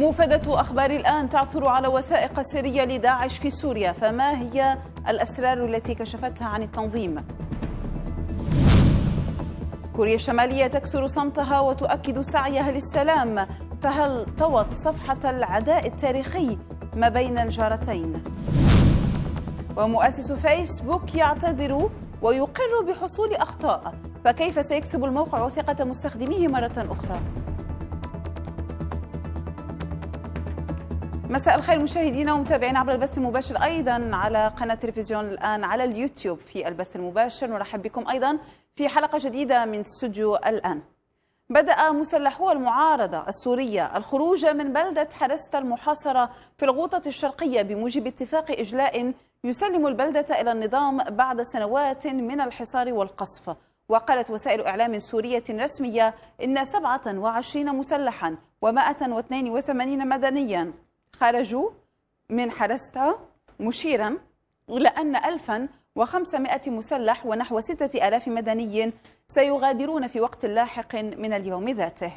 موفدة أخبار الآن تعثر على وثائق سرية لداعش في سوريا فما هي الأسرار التي كشفتها عن التنظيم؟ كوريا الشمالية تكسر صمتها وتؤكد سعيها للسلام فهل طوت صفحة العداء التاريخي ما بين الجارتين؟ ومؤسس فيسبوك يعتذر ويقر بحصول أخطاء فكيف سيكسب الموقع ثقة مستخدميه مرة أخرى؟ مساء الخير مشاهدينا ومتابعينا عبر البث المباشر ايضا على قناه تلفزيون الان على اليوتيوب في البث المباشر نرحب بكم ايضا في حلقه جديده من استوديو الان. بدأ مسلحو المعارضة السورية الخروج من بلدة حرست المحاصرة في الغوطة الشرقية بموجب اتفاق إجلاء يسلم البلدة إلى النظام بعد سنوات من الحصار والقصف وقالت وسائل إعلام سورية رسمية إن 27 مسلحا و182 مدنيا خرجوا من حرستا مشيرا إلى أن 1500 مسلح ونحو 6000 مدني سيغادرون في وقت لاحق من اليوم ذاته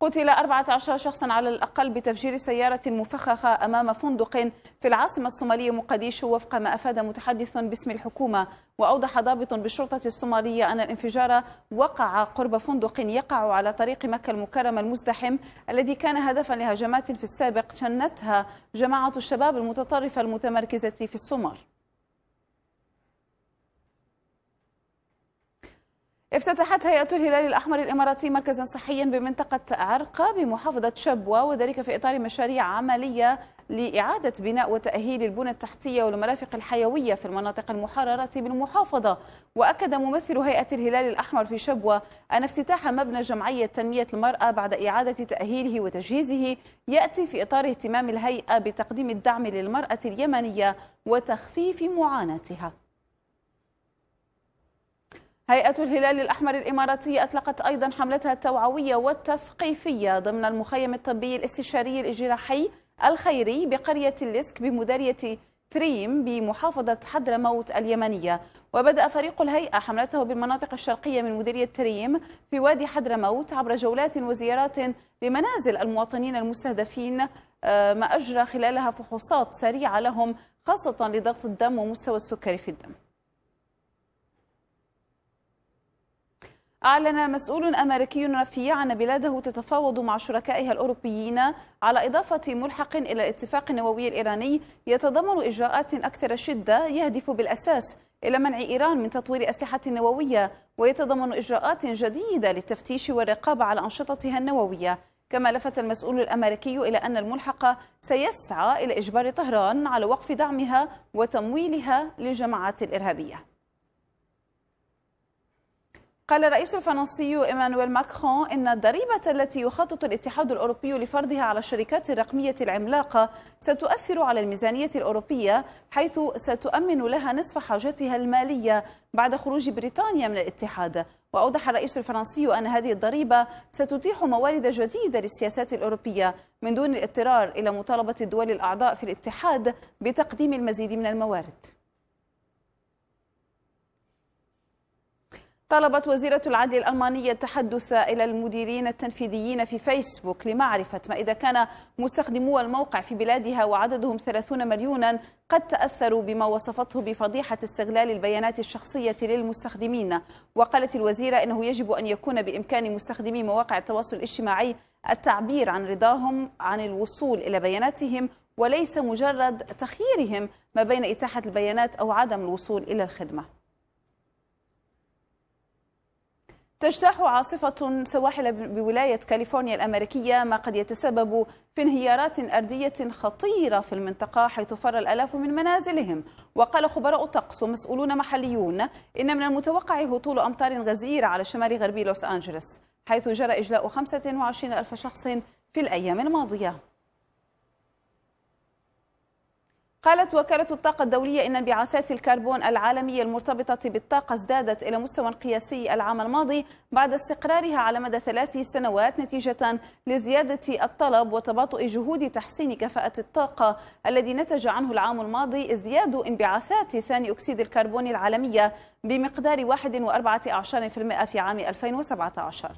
قتل 14 شخصا على الأقل بتفجير سيارة مفخخة أمام فندق في العاصمة الصومالية مقديشو وفق ما أفاد متحدث باسم الحكومة وأوضح ضابط بالشرطة الصومالية أن الانفجار وقع قرب فندق يقع على طريق مكة المكرمة المزدحم الذي كان هدفا لهجمات في السابق شنتها جماعة الشباب المتطرفة المتمركزة في الصومال افتتحت هيئة الهلال الأحمر الإماراتي مركزا صحيا بمنطقة عرقة بمحافظة شبوة وذلك في إطار مشاريع عملية لإعادة بناء وتأهيل البنى التحتية والمرافق الحيوية في المناطق المحررة بالمحافظة وأكد ممثل هيئة الهلال الأحمر في شبوة أن افتتاح مبنى جمعية تنمية المرأة بعد إعادة تأهيله وتجهيزه يأتي في إطار اهتمام الهيئة بتقديم الدعم للمرأة اليمنية وتخفيف معاناتها هيئة الهلال الأحمر الإماراتية أطلقت أيضا حملتها التوعوية والتثقيفية ضمن المخيم الطبي الاستشاري الجراحي الخيري بقرية الليسك بمديرية تريم بمحافظة حضرموت اليمنية وبدأ فريق الهيئة حملته بالمناطق الشرقية من مديرية تريم في وادي حضرموت عبر جولات وزيارات لمنازل المواطنين المستهدفين آه، ما أجرى خلالها فحوصات سريعة لهم خاصة لضغط الدم ومستوى السكري في الدم أعلن مسؤول أمريكي رفيع أن بلاده تتفاوض مع شركائها الأوروبيين على إضافة ملحق إلى الاتفاق النووي الإيراني يتضمن إجراءات أكثر شدة يهدف بالأساس إلى منع إيران من تطوير أسلحة نووية ويتضمن إجراءات جديدة للتفتيش والرقابة على أنشطتها النووية كما لفت المسؤول الأمريكي إلى أن الملحق سيسعى إلى إجبار طهران على وقف دعمها وتمويلها للجماعات الإرهابية قال الرئيس الفرنسي إيمانويل ماكرون إن الضريبة التي يخطط الاتحاد الأوروبي لفرضها على الشركات الرقمية العملاقة ستؤثر على الميزانية الأوروبية حيث ستؤمن لها نصف حاجتها المالية بعد خروج بريطانيا من الاتحاد وأوضح الرئيس الفرنسي أن هذه الضريبة ستتيح موارد جديدة للسياسات الأوروبية من دون الاضطرار إلى مطالبة الدول الأعضاء في الاتحاد بتقديم المزيد من الموارد طلبت وزيرة العدل الألمانية التحدث إلى المديرين التنفيذيين في فيسبوك لمعرفة ما إذا كان مستخدمو الموقع في بلادها وعددهم 30 مليونا قد تأثروا بما وصفته بفضيحة استغلال البيانات الشخصية للمستخدمين وقالت الوزيرة أنه يجب أن يكون بإمكان مستخدمي مواقع التواصل الاجتماعي التعبير عن رضاهم عن الوصول إلى بياناتهم وليس مجرد تخييرهم ما بين إتاحة البيانات أو عدم الوصول إلى الخدمة تجتاح عاصفة سواحل بولاية كاليفورنيا الأمريكية ما قد يتسبب في انهيارات أرضية خطيرة في المنطقة حيث فر الألاف من منازلهم وقال خبراء طقس ومسؤولون محليون إن من المتوقع هطول أمطار غزيرة على شمال غربي لوس أنجلوس حيث جرى إجلاء 25 ألف شخص في الأيام الماضية قالت وكالة الطاقة الدولية إن انبعاثات الكربون العالمية المرتبطة بالطاقة ازدادت إلى مستوى قياسي العام الماضي بعد استقرارها على مدى ثلاث سنوات نتيجة لزيادة الطلب وتباطؤ جهود تحسين كفاءة الطاقة الذي نتج عنه العام الماضي ازدياد انبعاثات ثاني أكسيد الكربون العالمية بمقدار 1.4% في عام 2017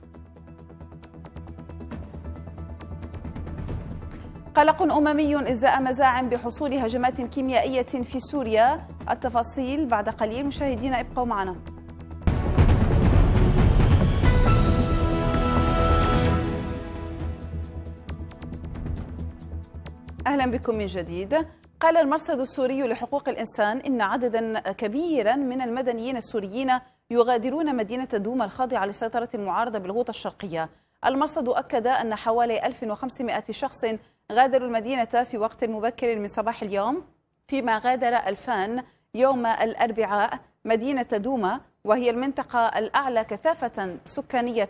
قلق أممي إزاء مزاعم بحصول هجمات كيميائية في سوريا التفاصيل بعد قليل مشاهدينا ابقوا معنا أهلا بكم من جديد قال المرصد السوري لحقوق الإنسان إن عددا كبيرا من المدنيين السوريين يغادرون مدينة دوما الخاضعة لسيطرة المعارضة بالغوطة الشرقية المرصد أكد أن حوالي 1500 شخص غادروا المدينة في وقت مبكر من صباح اليوم فيما غادر ألفان يوم الأربعاء مدينة دوما وهي المنطقة الأعلى كثافة سكانية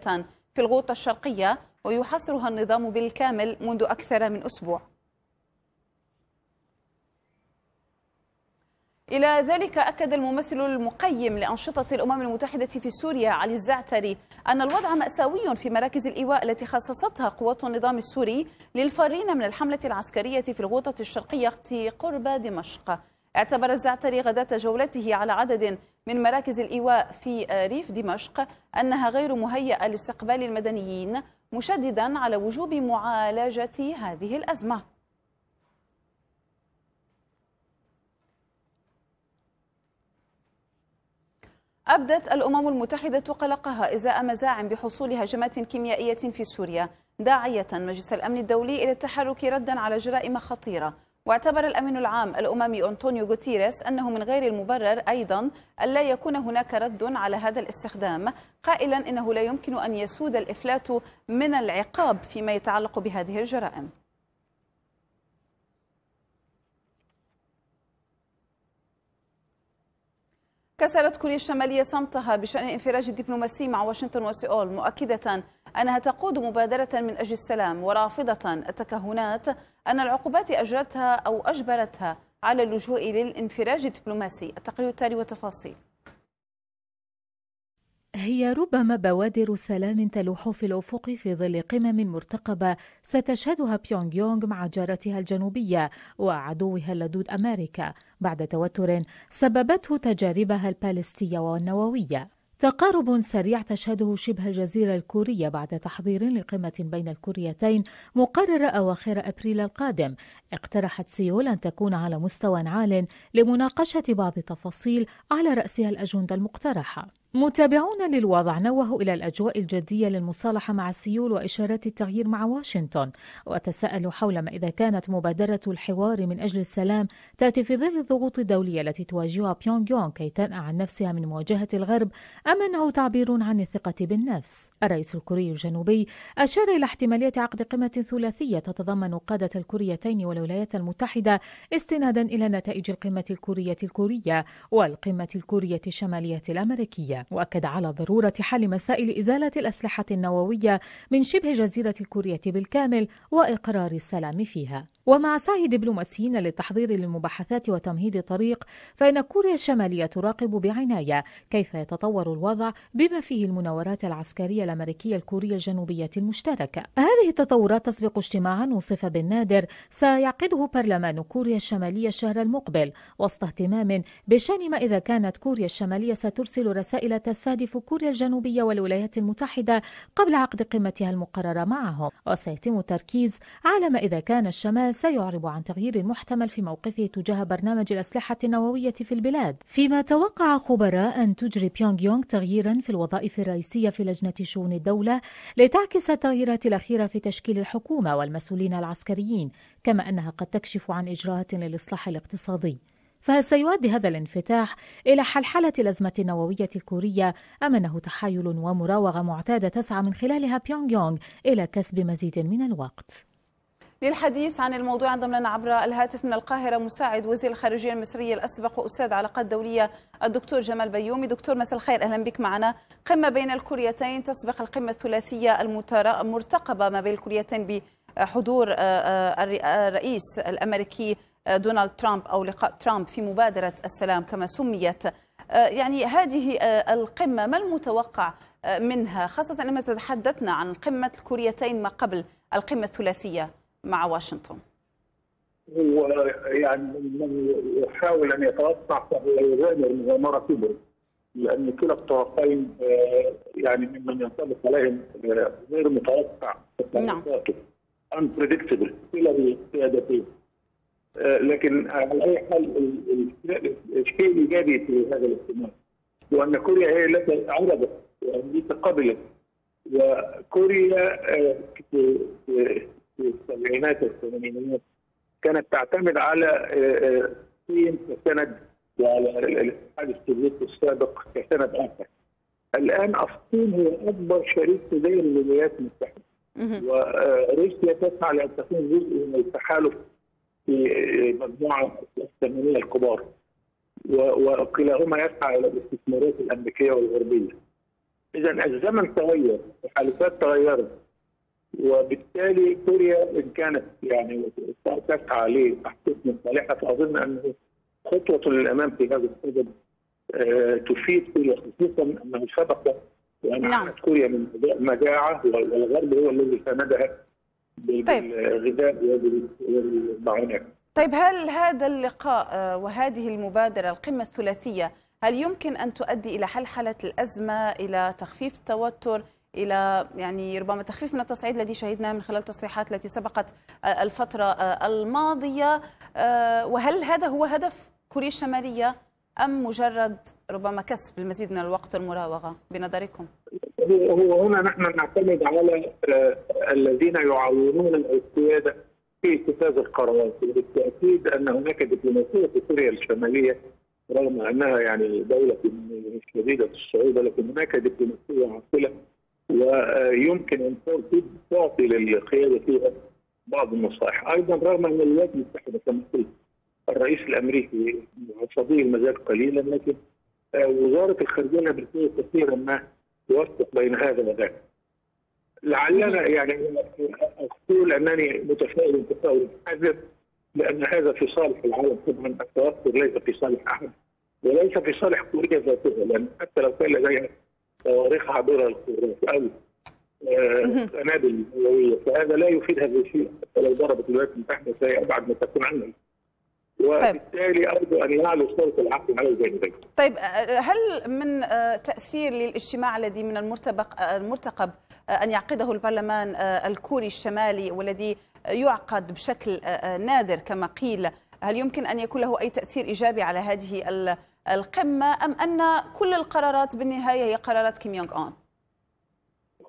في الغوطة الشرقية ويحاصرها النظام بالكامل منذ أكثر من أسبوع إلى ذلك أكد الممثل المقيم لأنشطة الأمم المتحدة في سوريا علي الزعتري أن الوضع مأساوي في مراكز الإيواء التي خصصتها قوات النظام السوري للفارين من الحملة العسكرية في الغوطة الشرقية قرب دمشق اعتبر الزعتري غداة جولته على عدد من مراكز الإيواء في ريف دمشق أنها غير مهيئة لاستقبال المدنيين مشددا على وجوب معالجة هذه الأزمة أبدت الأمم المتحدة قلقها إزاء مزاعم بحصول هجمات كيميائية في سوريا داعية مجلس الأمن الدولي إلى التحرك ردا على جرائم خطيرة واعتبر الأمين العام الأممي أنطونيو غوتيريس أنه من غير المبرر أيضا ألا يكون هناك رد على هذا الاستخدام قائلا إنه لا يمكن أن يسود الإفلات من العقاب فيما يتعلق بهذه الجرائم كسرت كوريا الشمالية صمتها بشأن انفراج الدبلوماسي مع واشنطن وسيول مؤكدة أنها تقود مبادرة من أجل السلام ورافضة التكهنات أن العقوبات أجرتها أو أجبرتها على اللجوء للانفراج الدبلوماسي التقرير التالي وتفاصيل هي ربما بوادر سلام تلوح في الأفق في ظل قمم مرتقبة ستشهدها بيونغ يونغ مع جارتها الجنوبية وعدوها اللدود أمريكا بعد توتر سببته تجاربها البالستية والنووية تقارب سريع تشهده شبه الجزيرة الكورية بعد تحضير لقمة بين الكوريتين مقررة أواخر أبريل القادم اقترحت سيول أن تكون على مستوى عال لمناقشة بعض التفاصيل على رأسها الأجندة المقترحة متابعون للوضع نوهوا إلى الأجواء الجدية للمصالحة مع السيول وإشارات التغيير مع واشنطن وتساءلوا حول ما إذا كانت مبادرة الحوار من أجل السلام تأتي في ظل الضغوط الدولية التي تواجهها بيونغ يونغ كي تنأى عن نفسها من مواجهة الغرب أم أنه تعبير عن الثقة بالنفس الرئيس الكوري الجنوبي أشار إلى احتمالية عقد قمة ثلاثية تتضمن قادة الكوريتين والولايات المتحدة استنادا إلى نتائج القمة الكورية الكورية والقمة الكورية الشمالية الأمريكية وأكد على ضرورة حل مسائل إزالة الأسلحة النووية من شبه جزيرة كوريا بالكامل وإقرار السلام فيها ومع سعي دبلوماسيين للتحضير للمباحثات وتمهيد الطريق فإن كوريا الشمالية تراقب بعناية كيف يتطور الوضع بما فيه المناورات العسكرية الأمريكية الكورية الجنوبية المشتركة هذه التطورات تسبق اجتماعا وصف بالنادر سيعقده برلمان كوريا الشمالية الشهر المقبل وسط اهتمام بشان ما إذا كانت كوريا الشمالية سترسل رسائل تستهدف كوريا الجنوبية والولايات المتحدة قبل عقد قمتها المقررة معهم وسيتم التركيز على ما إذا كان الشمال سيعرب عن تغيير محتمل في موقفه تجاه برنامج الأسلحة النووية في البلاد فيما توقع خبراء أن تجري بيونغ يونغ تغييرا في الوظائف الرئيسية في لجنة شؤون الدولة لتعكس التغييرات الأخيرة في تشكيل الحكومة والمسؤولين العسكريين كما أنها قد تكشف عن إجراءات للإصلاح الاقتصادي فهل سيؤدي هذا الانفتاح إلى حلحلة الأزمة النووية الكورية أم أنه تحايل ومراوغة معتادة تسعى من خلالها بيونغ يونغ إلى كسب مزيد من الوقت؟ للحديث عن الموضوع انضم لنا عبر الهاتف من القاهرة مساعد وزير الخارجية المصرية الأسبق وأستاذ علاقات دولية الدكتور جمال بيومي دكتور مساء الخير أهلا بك معنا قمة بين الكوريتين تسبق القمة الثلاثية المرتقبة ما بين الكوريتين بحضور آه، آه، آه، الرئيس الأمريكي دونالد ترامب أو لقاء ترامب في مبادرة السلام كما سميت يعني هذه القمة ما المتوقع منها خاصة لما تحدثنا عن قمة الكوريتين ما قبل القمة الثلاثية مع واشنطن؟ هو يعني من يحاول ان يتوسع فهو يغامر مغامره كبرى لان كلا الطرفين آه، يعني ممن ينطبق عليهم آه، غير متوقع نعم انبريدكتبل كلا القيادتين آه، لكن على اي حال الشيء الايجابي في هذا الاجتماع هو ان كوريا هي التي عرضت وامريكا يعني قبلت وكوريا في السبعينات والثمانينات كانت تعتمد على آه، آه، الصين كسند وعلى الاتحاد السوفيتي السابق كسند اخر. الان الصين هي اكبر شريك تجاري للولايات المتحده. وروسيا آه، تسعى لان تكون جزء من التحالف في مجموعه الثمانيه الكبار. وكلاهما يسعى الى الاستثمارات الامريكيه والغربيه. اذا الزمن تغير، التحالفات تغيرت، وبالتالي كوريا ان كانت يعني تسعى لتحقيق مصالحها فاظن انه خطوه للامام في هذا السبب آه، تفيد كوريا خصوصا انه سبق وان نعم. كوريا من مجاعه والغرب هو الذي ساندها طيب. بالغذاء طيب. والمعونات. طيب هل هذا اللقاء آه، وهذه المبادره القمه الثلاثيه هل يمكن ان تؤدي الى حل حاله الازمه الى تخفيف التوتر الى يعني ربما تخفيف من التصعيد الذي شهدناه من خلال التصريحات التي سبقت الفتره الماضيه آه، وهل هذا هو هدف كوريا الشماليه ام مجرد ربما كسب المزيد من الوقت والمراوغه بنظركم؟ هو هنا نحن نعتمد على آه، الذين يعاونون السياده في اتخاذ القرارات وبالتاكيد ان هناك دبلوماسيه في كوريا الشماليه رغم انها يعني دوله شديده الصعوبه لكن هناك دبلوماسيه عاقله ويمكن ان تعطي للقياده فيها بعض النصائح، ايضا رغم ان الولايات المتحده كما قلت الرئيس الامريكي صديق المزاج قليلا لكن آه، وزاره الخارجيه الامريكيه كثيرا ما توفق بين هذا وذاك. لعلنا يعني اقول انني متفائل تفاؤل حذر لان هذا في صالح العالم طبعا التوتر ليس في صالح احد وليس في صالح كوريا ذاتها لان حتى لو كان لديها صواريخ عابره للقارات او آه، قنابل نوويه فهذا لا يفيد هذا الشيء حتى لو ضربت الولايات المتحده ابعد ما تكون عنه طيب. وبالتالي ارجو ان يعلو صوت العقل على الجانبين. طيب آه، آه، هل من تاثير للاجتماع الذي من المرتبق المرتقب ان يعقده البرلمان الكوري الشمالي والذي يعقد بشكل نادر كما قيل هل يمكن ان يكون له اي تاثير ايجابي على هذه القمة أم أن كل القرارات بالنهاية هي قرارات كيم يونغ أون؟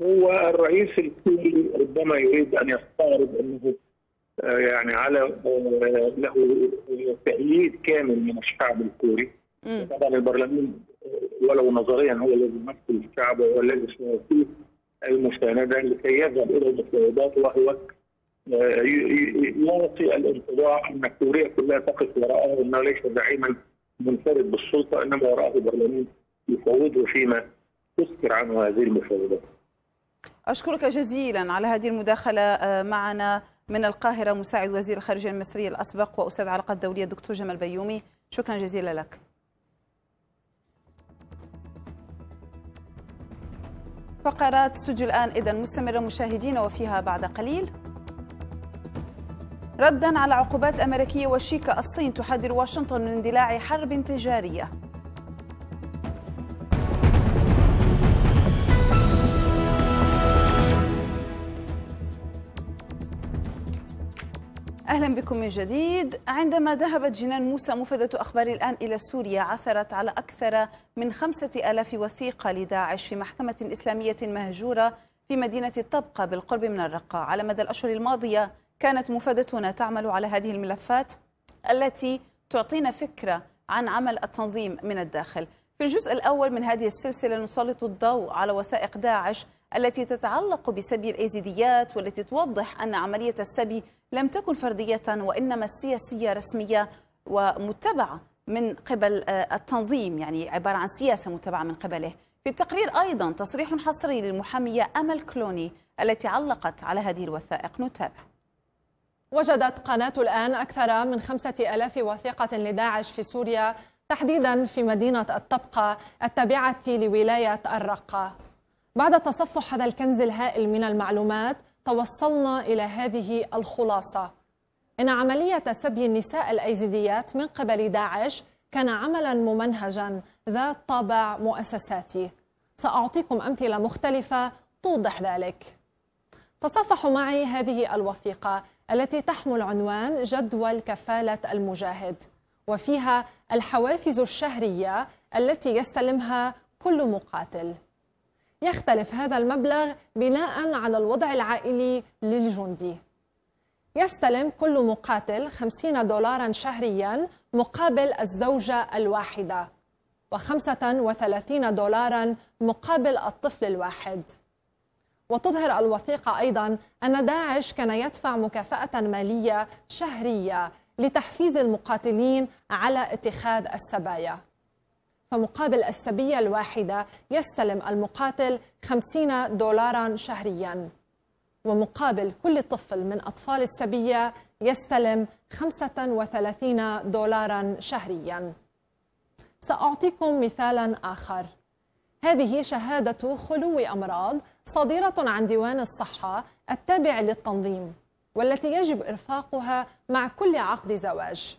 هو الرئيس الكوري ربما يريد أن يستعرض أنه آه، يعني على آه، له تأييد كامل من الشعب الكوري طبعا البرلمان آه، ولو نظريا هو الذي يمثل الشعب وهو الذي سيعطيه المساندة لكي يذهب إلى المفاوضات وهو يعطي الانطباع أن كوريا كلها تقف وراءه أنه ليس زعيما منفرد بالسلطه انما وراءه برلمان يفوضه فيما تسكر عنه هذه المفاوضات. اشكرك جزيلا على هذه المداخله آه، معنا من القاهره مساعد وزير الخارجيه المصري الاسبق واستاذ علاقات دوليه الدكتور جمال بيومي شكرا جزيلا لك. فقرات سجل الآن إذا مستمرة مشاهدينا وفيها بعد قليل ردا على عقوبات أمريكية وشيكة الصين تحذر واشنطن من اندلاع حرب تجارية اهلا بكم من جديد عندما ذهبت جنان موسى مفدة اخبار الان الى سوريا عثرت على اكثر من خمسة الاف وثيقه لداعش في محكمه اسلاميه مهجوره في مدينه الطبقه بالقرب من الرقه على مدى الاشهر الماضيه كانت مفادتنا تعمل على هذه الملفات التي تعطينا فكرة عن عمل التنظيم من الداخل في الجزء الأول من هذه السلسلة نسلط الضوء على وثائق داعش التي تتعلق بسبي الأيزيديات والتي توضح أن عملية السبي لم تكن فردية وإنما سياسية رسمية ومتبعة من قبل آه، التنظيم يعني عبارة عن سياسة متبعة من قبله في التقرير أيضا تصريح حصري للمحامية أمل كلوني التي علقت على هذه الوثائق نتابع وجدت قناة الآن أكثر من خمسة ألاف وثيقة لداعش في سوريا تحديدا في مدينة الطبقة التابعة لولاية الرقة بعد تصفح هذا الكنز الهائل من المعلومات توصلنا إلى هذه الخلاصة إن عملية سبي النساء الأيزيديات من قبل داعش كان عملا ممنهجا ذات طابع مؤسساتي سأعطيكم أمثلة مختلفة توضح ذلك تصفحوا معي هذه الوثيقة التي تحمل عنوان جدول كفالة المجاهد وفيها الحوافز الشهرية التي يستلمها كل مقاتل يختلف هذا المبلغ بناء على الوضع العائلي للجندي يستلم كل مقاتل 50 دولارا شهريا مقابل الزوجة الواحدة و35 دولارا مقابل الطفل الواحد وتظهر الوثيقة أيضا أن داعش كان يدفع مكافأة مالية شهرية لتحفيز المقاتلين على اتخاذ السبايا فمقابل السبية الواحدة يستلم المقاتل 50 دولارا شهريا ومقابل كل طفل من أطفال السبية يستلم 35 دولارا شهريا سأعطيكم مثالا آخر هذه شهادة خلو أمراض صادرة عن ديوان الصحة التابع للتنظيم والتي يجب إرفاقها مع كل عقد زواج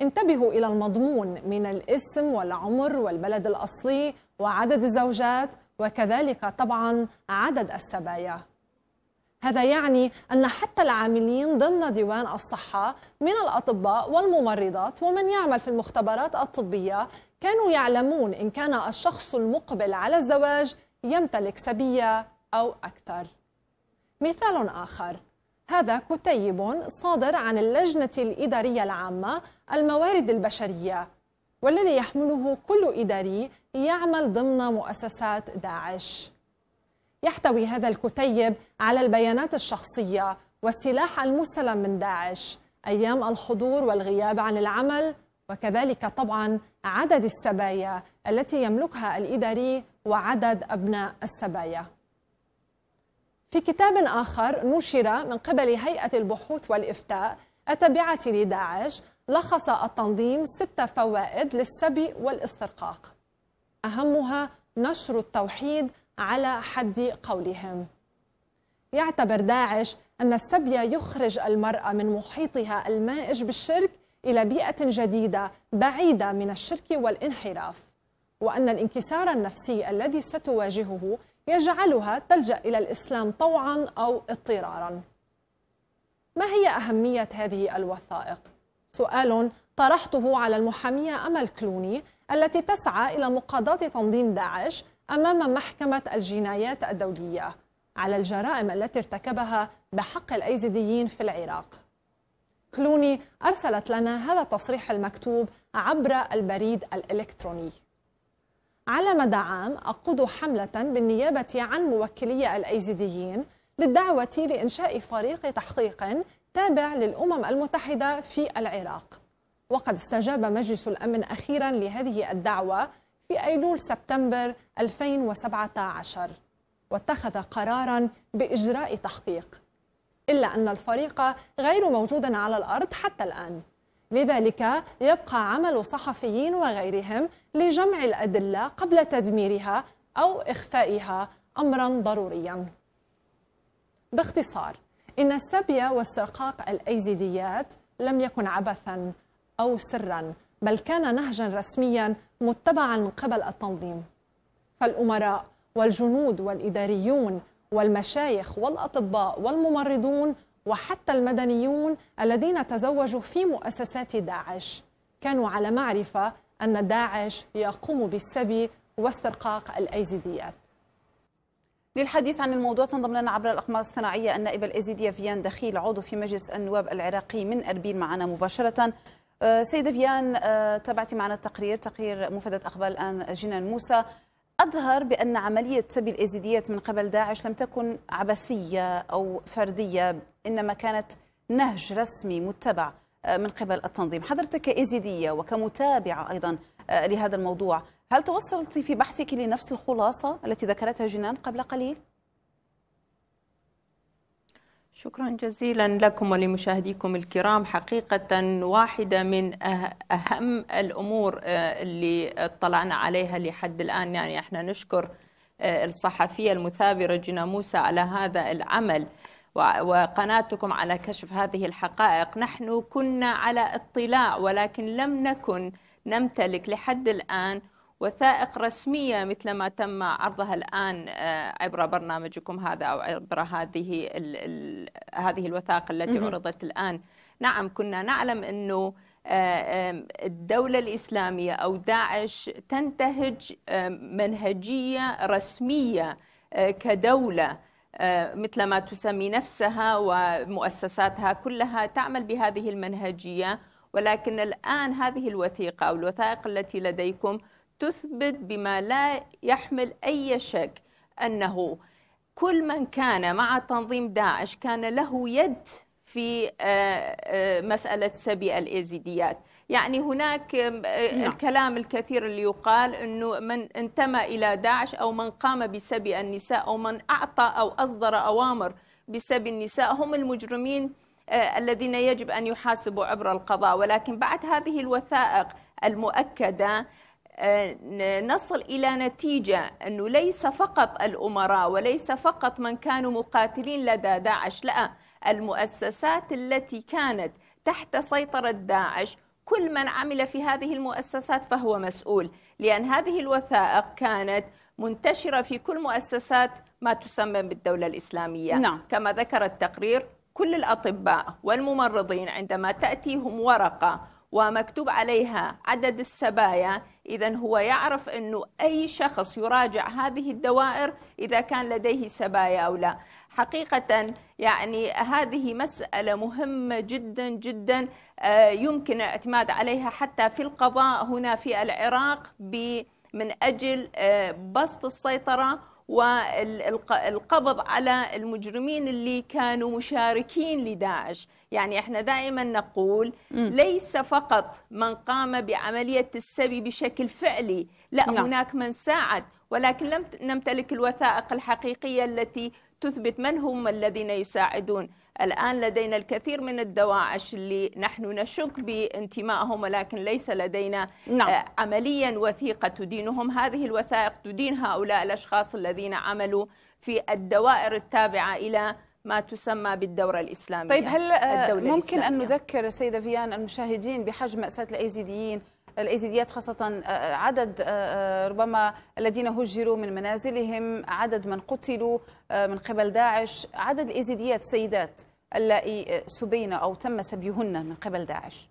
انتبهوا إلى المضمون من الاسم والعمر والبلد الأصلي وعدد الزوجات وكذلك طبعا عدد السبايا هذا يعني أن حتى العاملين ضمن ديوان الصحة من الأطباء والممرضات ومن يعمل في المختبرات الطبية كانوا يعلمون إن كان الشخص المقبل على الزواج يمتلك سبية أو أكثر مثال آخر هذا كتيب صادر عن اللجنة الإدارية العامة الموارد البشرية والذي يحمله كل إداري يعمل ضمن مؤسسات داعش يحتوي هذا الكتيب على البيانات الشخصية والسلاح المستلم من داعش أيام الحضور والغياب عن العمل وكذلك طبعا عدد السبايا التي يملكها الإداري وعدد أبناء السبايا في كتاب آخر نشر من قبل هيئة البحوث والإفتاء التابعة لداعش لخص التنظيم ست فوائد للسبي والاسترقاق أهمها نشر التوحيد على حد قولهم يعتبر داعش أن السبي يخرج المرأة من محيطها المائج بالشرك إلى بيئة جديدة بعيدة من الشرك والانحراف وأن الانكسار النفسي الذي ستواجهه يجعلها تلجأ إلى الإسلام طوعا أو اضطرارا ما هي أهمية هذه الوثائق؟ سؤال طرحته على المحامية أمل كلوني التي تسعى إلى مقاضاة تنظيم داعش أمام محكمة الجنايات الدولية على الجرائم التي ارتكبها بحق الأيزيديين في العراق كلوني أرسلت لنا هذا التصريح المكتوب عبر البريد الإلكتروني على مدى عام أقود حملة بالنيابة عن موكلي الأيزيديين للدعوة لإنشاء فريق تحقيق تابع للأمم المتحدة في العراق وقد استجاب مجلس الأمن أخيرا لهذه الدعوة في أيلول سبتمبر 2017 واتخذ قرارا بإجراء تحقيق إلا أن الفريق غير موجود على الأرض حتى الآن لذلك يبقى عمل صحفيين وغيرهم لجمع الأدلة قبل تدميرها أو إخفائها أمرا ضروريا باختصار إن السبي واسترقاق الأيزيديات لم يكن عبثا أو سرا بل كان نهجا رسميا متبعا من قبل التنظيم فالأمراء والجنود والإداريون والمشايخ والاطباء والممرضون وحتى المدنيون الذين تزوجوا في مؤسسات داعش كانوا على معرفه ان داعش يقوم بالسبي واسترقاق الايزيديات للحديث عن الموضوع تنضم لنا عبر الاقمار الصناعيه النائبه الأيزيدية فيان دخيل عضو في مجلس النواب العراقي من اربيل معنا مباشره. آه، سيده فيان آه، تابعتي معنا التقرير تقرير مفادة اخبار الان جنان موسى أظهر بأن عملية سبي الإيزيديات من قبل داعش لم تكن عبثية أو فردية إنما كانت نهج رسمي متبع آه، من قبل التنظيم حضرتك كإيزيدية وكمتابعة أيضا آه، لهذا الموضوع هل توصلت في بحثك لنفس الخلاصة التي ذكرتها جنان قبل قليل؟ شكرا جزيلا لكم ولمشاهديكم الكرام حقيقة واحدة من أه- أهم الأمور آه، اللي اطلعنا عليها لحد الآن يعني احنا نشكر آه، الصحفية المثابرة جنا موسى على هذا العمل وقناتكم على كشف هذه الحقائق نحن كنا على اطلاع ولكن لم نكن نمتلك لحد الآن وثائق رسمية مثل ما تم عرضها الآن آه، عبر برنامجكم هذا أو عبر هذه ال ال هذه الوثائق التي عرضت الآن نعم كنا نعلم أنه آه، الدولة الإسلامية أو داعش تنتهج آه، منهجية رسمية كدولة مثل ما تسمي نفسها ومؤسساتها كلها تعمل بهذه المنهجية ولكن الآن هذه الوثيقة أو الوثائق التي لديكم تثبت بما لا يحمل أي شك أنه كل من كان مع تنظيم داعش كان له يد في آه، آه، مسألة سبي الإيزيديات يعني هناك آه، نعم. الكلام الكثير اللي يقال أنه من انتمى إلى داعش أو من قام بسبي النساء أو من أعطى أو أصدر أوامر بسبي النساء هم المجرمين الذين يجب أن يحاسبوا عبر القضاء ولكن بعد هذه الوثائق المؤكدة نصل إلى نتيجة أنه ليس فقط الأمراء وليس فقط من كانوا مقاتلين لدى داعش لا المؤسسات التي كانت تحت سيطرة داعش كل من عمل في هذه المؤسسات فهو مسؤول لأن هذه الوثائق كانت منتشرة في كل مؤسسات ما تسمى بالدولة الإسلامية نعم. كما ذكر التقرير كل الأطباء والممرضين عندما تأتيهم ورقة ومكتوب عليها عدد السبايا إذا هو يعرف أنه أي شخص يراجع هذه الدوائر إذا كان لديه سبايا أو لا حقيقة يعني هذه مسألة مهمة جدا جدا آه، يمكن الاعتماد عليها حتى في القضاء هنا في العراق من أجل آه، بسط السيطرة والقبض على المجرمين اللي كانوا مشاركين لداعش يعني احنا دائما نقول ليس فقط من قام بعملية السبي بشكل فعلي لا نعم. هناك من ساعد ولكن لم نمتلك الوثائق الحقيقية التي تثبت من هم الذين يساعدون الآن لدينا الكثير من الدواعش اللي نحن نشك بانتمائهم ولكن ليس لدينا نعم. آه، عمليا وثيقة تدينهم هذه الوثائق تدين هؤلاء الأشخاص الذين عملوا في الدوائر التابعة إلى ما تسمى بالدورة الإسلامية طيب هل آه، ممكن الإسلامية. أن نذكر سيدة فيان المشاهدين بحجم مأساة الأيزيديين الايزيديات خاصه آه، آه، عدد آه، ربما الذين هجروا من منازلهم عدد من قتلوا من قبل داعش عدد الايزيديات سيدات اللائي سبين او تم سبيهن من قبل داعش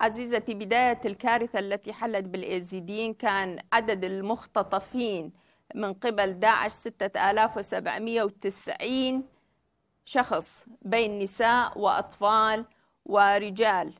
عزيزتي بداية الكارثة التي حلت بالإيزيديين كان عدد المختطفين من قبل داعش 6790 شخص بين نساء وأطفال ورجال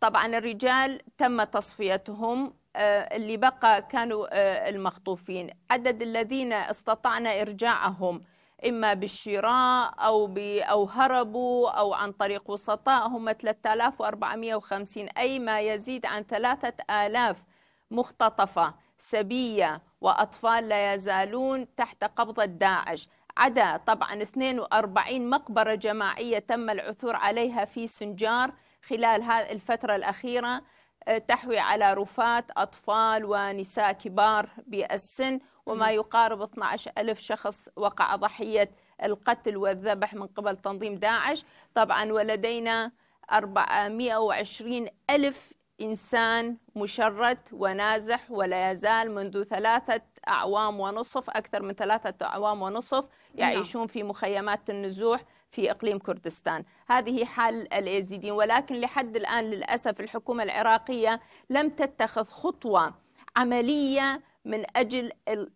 طبعا الرجال تم تصفيتهم آه، اللي بقى كانوا آه، المخطوفين عدد الذين استطعنا إرجاعهم إما بالشراء أو, ب... أو هربوا أو عن طريق وسطاء هم 3450 أي ما يزيد عن 3000 مختطفة سبية وأطفال لا يزالون تحت قبضة داعش عدا طبعا 42 مقبرة جماعية تم العثور عليها في سنجار خلال هذه الفترة الأخيرة آه، تحوي على رفات أطفال ونساء كبار بالسن وما يقارب 12 ألف شخص وقع ضحية القتل والذبح من قبل تنظيم داعش طبعا ولدينا 420 ألف إنسان مشرد ونازح ولا يزال منذ ثلاثة أعوام ونصف أكثر من ثلاثة أعوام ونصف نعم. يعيشون في مخيمات النزوح في إقليم كردستان هذه حال اليزيديين ولكن لحد الآن للأسف الحكومة العراقية لم تتخذ خطوة عملية من اجل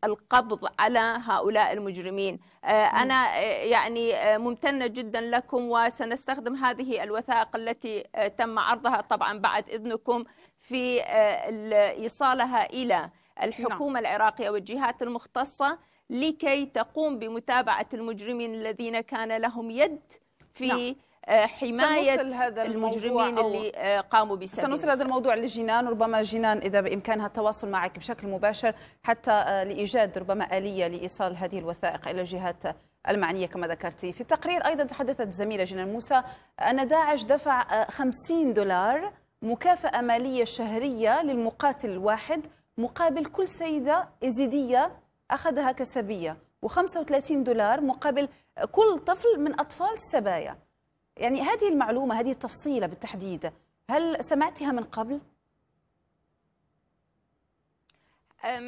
القبض على هؤلاء المجرمين آه، انا آه، يعني آه، ممتنه جدا لكم وسنستخدم هذه الوثائق التي تم عرضها طبعا بعد اذنكم في ايصالها الى نعم. الحكومه العراقيه والجهات المختصه لكي تقوم بمتابعة المجرمين الذين كان لهم يد في نعم. آه، حماية هذا المجرمين اللي آه، قاموا بسبيل سنوصل هذا الموضوع لجنان ربما جنان إذا بإمكانها التواصل معك بشكل مباشر حتى آه، لإيجاد ربما آلية لإيصال هذه الوثائق إلى الجهات المعنية كما ذكرتي في التقرير أيضا تحدثت زميلة جنان موسى أن داعش دفع 50 دولار مكافأة مالية شهرية للمقاتل الواحد مقابل كل سيدة إزيدية أخذها كسبية و35 دولار مقابل كل طفل من أطفال السبايا يعني هذه المعلومة هذه التفصيلة بالتحديد هل سمعتها من قبل؟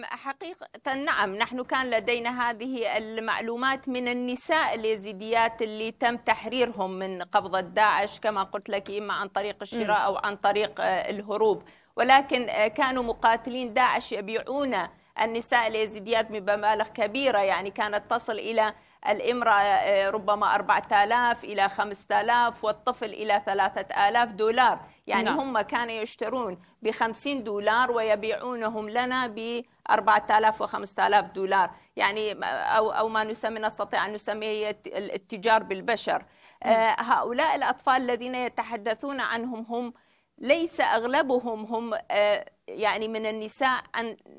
حقيقة نعم نحن كان لدينا هذه المعلومات من النساء اليزيديات اللي تم تحريرهم من قبضة داعش كما قلت لك إما عن طريق الشراء أو عن طريق آه، الهروب ولكن آه، كانوا مقاتلين داعش يبيعون النساء اليزيديات بمبالغ كبيرة يعني كانت تصل إلى الامرأة آه، ربما 4000 إلى 5000 والطفل إلى 3000 دولار يعني نعم. هم كانوا يشترون ب 50 دولار ويبيعونهم لنا ب 4000 و 5000 دولار يعني آه، أو, أو ما نسمي نستطيع أن نسميه التجار بالبشر نعم. آه، هؤلاء الأطفال الذين يتحدثون عنهم هم ليس أغلبهم هم آه، يعني من النساء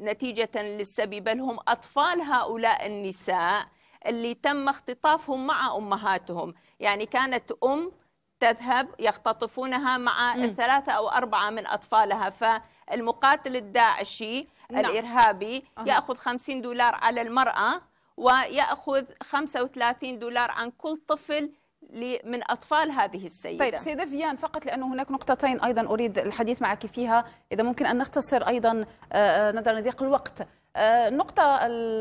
نتيجة للسبي بل هم أطفال هؤلاء النساء اللي تم اختطافهم مع أمهاتهم يعني كانت أم تذهب يختطفونها مع ثلاثة أو أربعة من أطفالها فالمقاتل الداعشي نعم. الإرهابي أه. يأخذ 50 دولار على المرأة ويأخذ 35 دولار عن كل طفل من أطفال هذه السيدة طيب سيدة فيان فقط لأنه هناك نقطتين أيضا أريد الحديث معك فيها إذا ممكن أن نختصر أيضا آه، نظرا لضيق الوقت آه، النقطة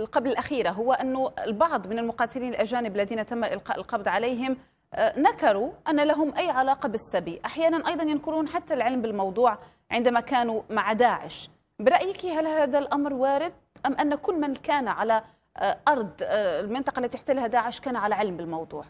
قبل الأخيرة هو أنه البعض من المقاتلين الأجانب الذين تم إلقاء القبض عليهم آه، نكروا أن لهم أي علاقة بالسبي أحيانا أيضا ينكرون حتى العلم بالموضوع عندما كانوا مع داعش برأيك هل هذا الأمر وارد أم أن كل من كان على أرض المنطقة التي احتلها داعش كان على علم بالموضوع؟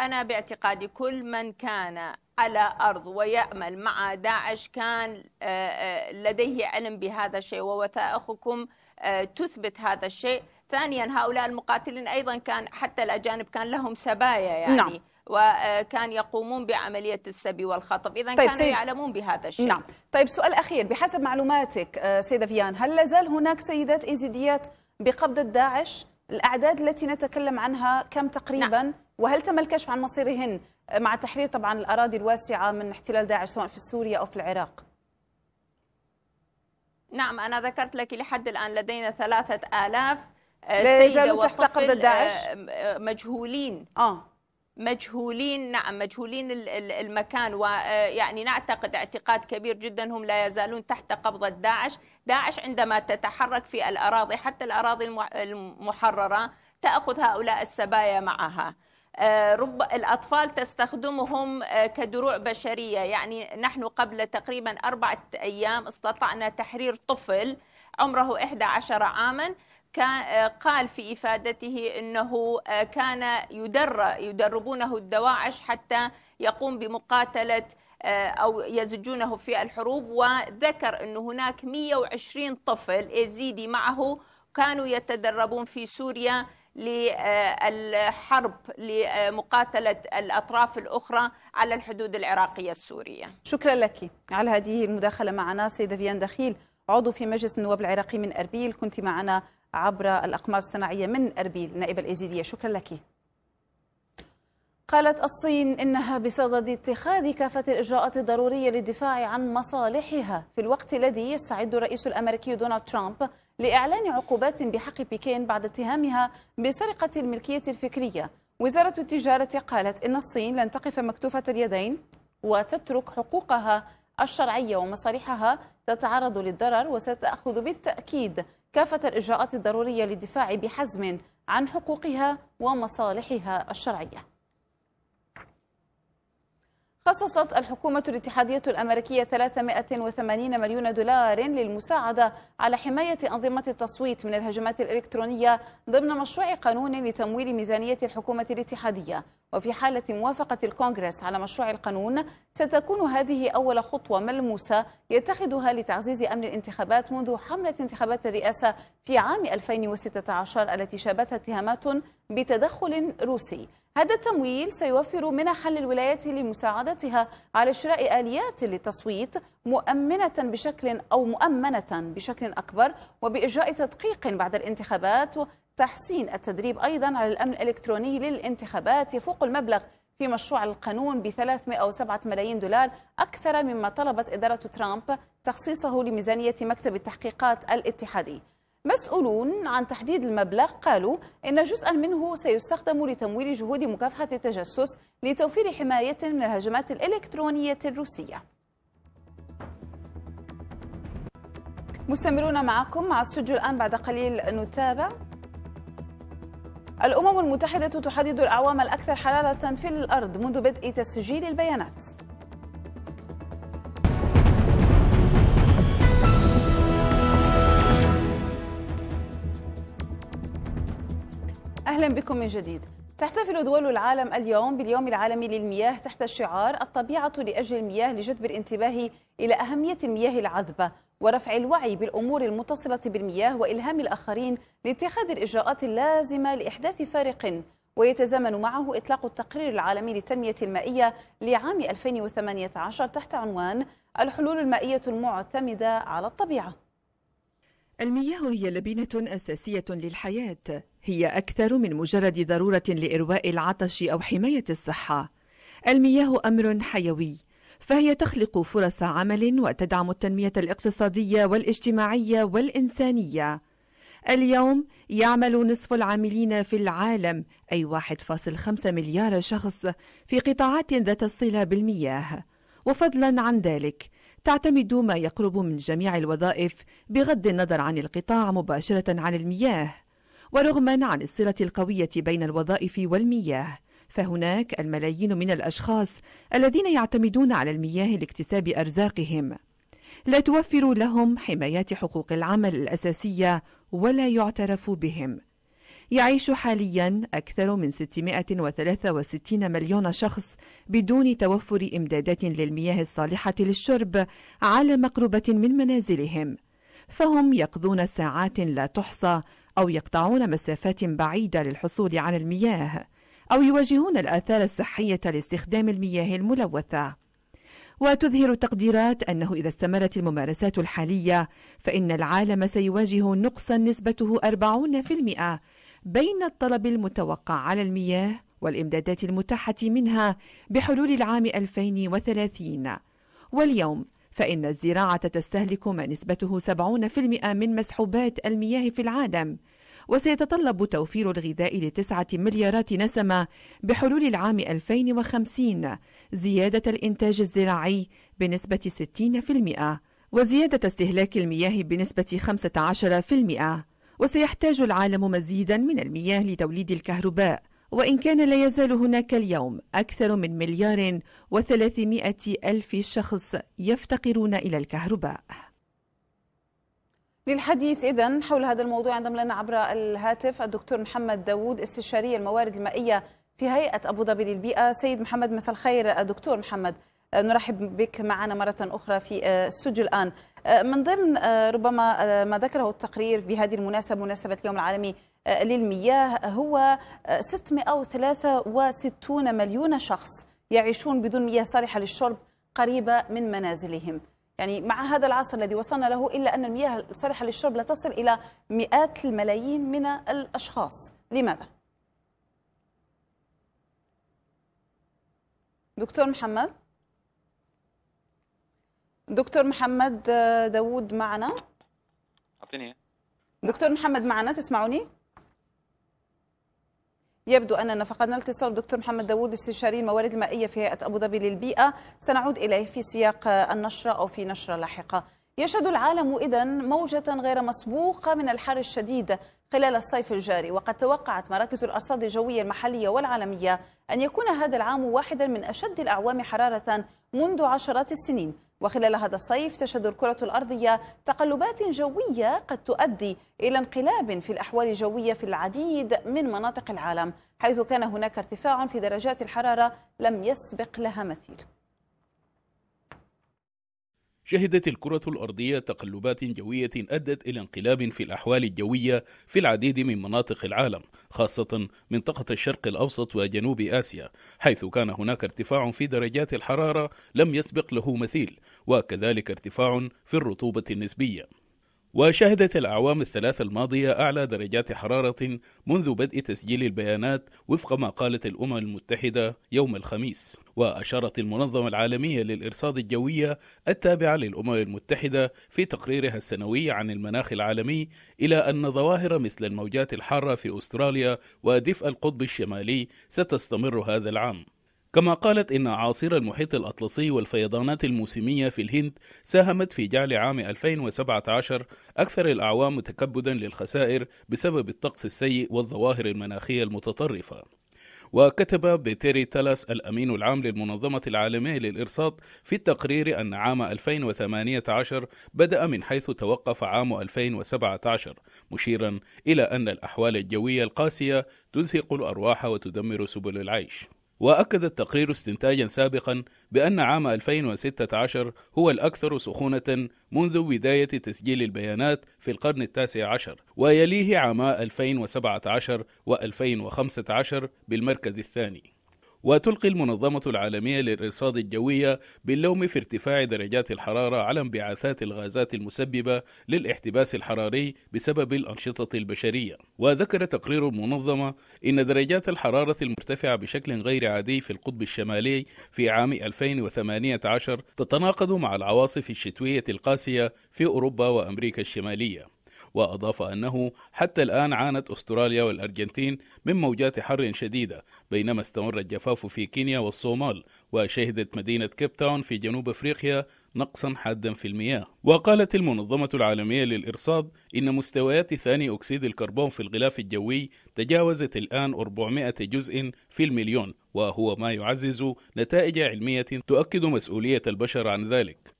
أنا باعتقادي كل من كان على أرض ويأمل مع داعش كان آه، آه، لديه علم بهذا الشيء ووثائقكم آه، تثبت هذا الشيء ثانيا هؤلاء المقاتلين أيضا كان حتى الأجانب كان لهم سبايا يعني نعم. وكان يقومون بعملية السبي والخطف إذا طيب كانوا سيد... يعلمون بهذا الشيء نعم طيب سؤال أخير بحسب معلوماتك سيدة فيان هل لازال هناك سيدات إيزيديات بقبضة داعش الأعداد التي نتكلم عنها كم تقريبا نعم. وهل تم الكشف عن مصيرهن مع تحرير طبعا الأراضي الواسعة من احتلال داعش سواء في سوريا أو في العراق؟ نعم أنا ذكرت لك لحد الآن لدينا ثلاثة آلاف آه، سيدة وطفل آه، آه، مجهولين آه. مجهولين نعم مجهولين المكان ويعني نعتقد اعتقاد كبير جدا هم لا يزالون تحت قبضة داعش داعش عندما تتحرك في الأراضي حتى الأراضي المحررة تأخذ هؤلاء السبايا معها آه، رب الأطفال تستخدمهم آه، كدروع بشرية يعني نحن قبل تقريبا أربعة أيام استطعنا تحرير طفل عمره 11 عاماً كان آه، قال في افادته انه كان يدر يدربونه الدواعش حتى يقوم بمقاتله او يزجونه في الحروب وذكر ان هناك 120 طفل يزيدي معه كانوا يتدربون في سوريا للحرب لمقاتلة الأطراف الأخرى على الحدود العراقية السورية شكرا لك على هذه المداخلة معنا سيدة فيان دخيل عضو في مجلس النواب العراقي من أربيل كنت معنا عبر الأقمار الصناعية من أربيل نائبة الأيزيدية شكرا لك قالت الصين إنها بصدد اتخاذ كافة الإجراءات الضرورية للدفاع عن مصالحها في الوقت الذي يستعد الرئيس الأمريكي دونالد ترامب لإعلان عقوبات بحق بكين بعد اتهامها بسرقة الملكية الفكرية وزارة التجارة قالت إن الصين لن تقف مكتوفة اليدين وتترك حقوقها الشرعية ومصالحها تتعرض للضرر وستأخذ بالتأكيد كافة الإجراءات الضرورية للدفاع بحزم عن حقوقها ومصالحها الشرعية خصصت الحكومة الاتحادية الأمريكية 380 مليون دولار للمساعدة على حماية أنظمة التصويت من الهجمات الإلكترونية ضمن مشروع قانون لتمويل ميزانية الحكومة الاتحادية وفي حالة موافقة الكونغرس على مشروع القانون ستكون هذه أول خطوة ملموسة يتخذها لتعزيز أمن الانتخابات منذ حملة انتخابات الرئاسة في عام 2016 التي شابتها اتهامات بتدخل روسي هذا التمويل سيوفر منحا للولايات لمساعدتها على شراء آليات للتصويت مؤمنة بشكل أو مؤمنة بشكل أكبر وبإجراء تدقيق بعد الانتخابات وتحسين التدريب أيضا على الأمن الإلكتروني للانتخابات يفوق المبلغ في مشروع القانون ب 307 ملايين دولار أكثر مما طلبت إدارة ترامب تخصيصه لميزانية مكتب التحقيقات الاتحادي مسؤولون عن تحديد المبلغ قالوا إن جزءا منه سيستخدم لتمويل جهود مكافحة التجسس لتوفير حماية من الهجمات الإلكترونية الروسية مستمرون معكم مع السجل الآن بعد قليل نتابع الأمم المتحدة تحدد الأعوام الأكثر حرارة في الأرض منذ بدء تسجيل البيانات أهلا بكم من جديد تحتفل دول العالم اليوم باليوم العالمي للمياه تحت شعار الطبيعة لأجل المياه لجذب الانتباه إلى أهمية المياه العذبة ورفع الوعي بالأمور المتصلة بالمياه وإلهام الآخرين لاتخاذ الإجراءات اللازمة لإحداث فارق ويتزامن معه إطلاق التقرير العالمي للتنمية المائية لعام 2018 تحت عنوان الحلول المائية المعتمدة على الطبيعة المياه هي لبنة أساسية للحياة هي أكثر من مجرد ضرورة لإرواء العطش أو حماية الصحة المياه أمر حيوي فهي تخلق فرص عمل وتدعم التنمية الاقتصادية والاجتماعية والإنسانية اليوم يعمل نصف العاملين في العالم أي 1.5 مليار شخص في قطاعات ذات الصلة بالمياه وفضلا عن ذلك تعتمد ما يقرب من جميع الوظائف بغض النظر عن القطاع مباشرة عن المياه ورغما عن الصلة القوية بين الوظائف والمياه فهناك الملايين من الأشخاص الذين يعتمدون على المياه لاكتساب أرزاقهم لا توفر لهم حمايات حقوق العمل الأساسية ولا يعترف بهم يعيش حاليا أكثر من 663 مليون شخص بدون توفر إمدادات للمياه الصالحة للشرب على مقربة من منازلهم فهم يقضون ساعات لا تحصى أو يقطعون مسافات بعيدة للحصول على المياه أو يواجهون الآثار الصحية لاستخدام المياه الملوثة وتظهر تقديرات أنه إذا استمرت الممارسات الحالية فإن العالم سيواجه نقصا نسبته 40% بين الطلب المتوقع على المياه والإمدادات المتاحة منها بحلول العام 2030 واليوم فإن الزراعة تستهلك ما نسبته 70% من مسحوبات المياه في العالم وسيتطلب توفير الغذاء لتسعة مليارات نسمة بحلول العام 2050 زيادة الإنتاج الزراعي بنسبة 60% وزيادة استهلاك المياه بنسبة 15% وسيحتاج العالم مزيدا من المياه لتوليد الكهرباء وإن كان لا يزال هناك اليوم أكثر من مليار وثلاثمائة ألف شخص يفتقرون إلى الكهرباء للحديث إذا حول هذا الموضوع عندما لنا عبر الهاتف الدكتور محمد داوود استشاري الموارد المائية في هيئة أبو ظبي للبيئة سيد محمد مساء الخير دكتور محمد نرحب بك معنا مرة أخرى في السجل الآن من ضمن آه، ربما آه، ما ذكره التقرير بهذه المناسبة مناسبة اليوم العالمي للمياه هو 663 مليون شخص يعيشون بدون مياه صالحة للشرب قريبة من منازلهم يعني مع هذا العصر الذي وصلنا له إلا أن المياه الصالحة للشرب لا تصل إلى مئات الملايين من الأشخاص لماذا؟ دكتور محمد دكتور محمد داوود معنا أعطيني دكتور محمد معنا تسمعوني؟ يبدو أننا فقدنا الاتصال دكتور محمد داوود استشاري الموارد المائية في هيئة أبو ظبي للبيئة سنعود إليه في سياق النشرة أو في نشرة لاحقة يشهد العالم إذا موجة غير مسبوقة من الحر الشديد خلال الصيف الجاري وقد توقعت مراكز الأرصاد الجوية المحلية والعالمية أن يكون هذا العام واحدا من أشد الأعوام حرارة منذ عشرات السنين وخلال هذا الصيف تشهد الكرة الأرضية تقلبات جوية قد تؤدي إلى انقلاب في الأحوال الجوية في العديد من مناطق العالم حيث كان هناك ارتفاع في درجات الحرارة لم يسبق لها مثيل شهدت الكرة الأرضية تقلبات جوية أدت إلى انقلاب في الأحوال الجوية في العديد من مناطق العالم خاصة منطقة الشرق الأوسط وجنوب آسيا حيث كان هناك ارتفاع في درجات الحرارة لم يسبق له مثيل وكذلك ارتفاع في الرطوبة النسبية وشهدت الأعوام الثلاث الماضية أعلى درجات حرارة منذ بدء تسجيل البيانات وفق ما قالت الأمم المتحدة يوم الخميس وأشارت المنظمة العالمية للإرصاد الجوية التابعة للأمم المتحدة في تقريرها السنوي عن المناخ العالمي إلى أن ظواهر مثل الموجات الحارة في أستراليا ودفء القطب الشمالي ستستمر هذا العام كما قالت إن عاصير المحيط الأطلسي والفيضانات الموسمية في الهند ساهمت في جعل عام 2017 أكثر الأعوام تكبدا للخسائر بسبب الطقس السيء والظواهر المناخية المتطرفة وكتب بيتيري تالاس الأمين العام للمنظمة العالمية للإرصاد في التقرير أن عام 2018 بدأ من حيث توقف عام 2017 مشيرا إلى أن الأحوال الجوية القاسية تزهق الأرواح وتدمر سبل العيش وأكد التقرير استنتاجا سابقا بأن عام 2016 هو الأكثر سخونة منذ بداية تسجيل البيانات في القرن التاسع عشر ويليه عام 2017 و2015 بالمركز الثاني وتلقي المنظمة العالمية للإرصاد الجوية باللوم في ارتفاع درجات الحرارة على انبعاثات الغازات المسببة للاحتباس الحراري بسبب الأنشطة البشرية وذكر تقرير المنظمة إن درجات الحرارة المرتفعة بشكل غير عادي في القطب الشمالي في عام 2018 تتناقض مع العواصف الشتوية القاسية في أوروبا وأمريكا الشمالية وأضاف أنه حتى الآن عانت أستراليا والأرجنتين من موجات حر شديدة بينما استمر الجفاف في كينيا والصومال وشهدت مدينة كيب تاون في جنوب أفريقيا نقصا حادا في المياه وقالت المنظمة العالمية للإرصاد إن مستويات ثاني أكسيد الكربون في الغلاف الجوي تجاوزت الآن 400 جزء في المليون وهو ما يعزز نتائج علمية تؤكد مسؤولية البشر عن ذلك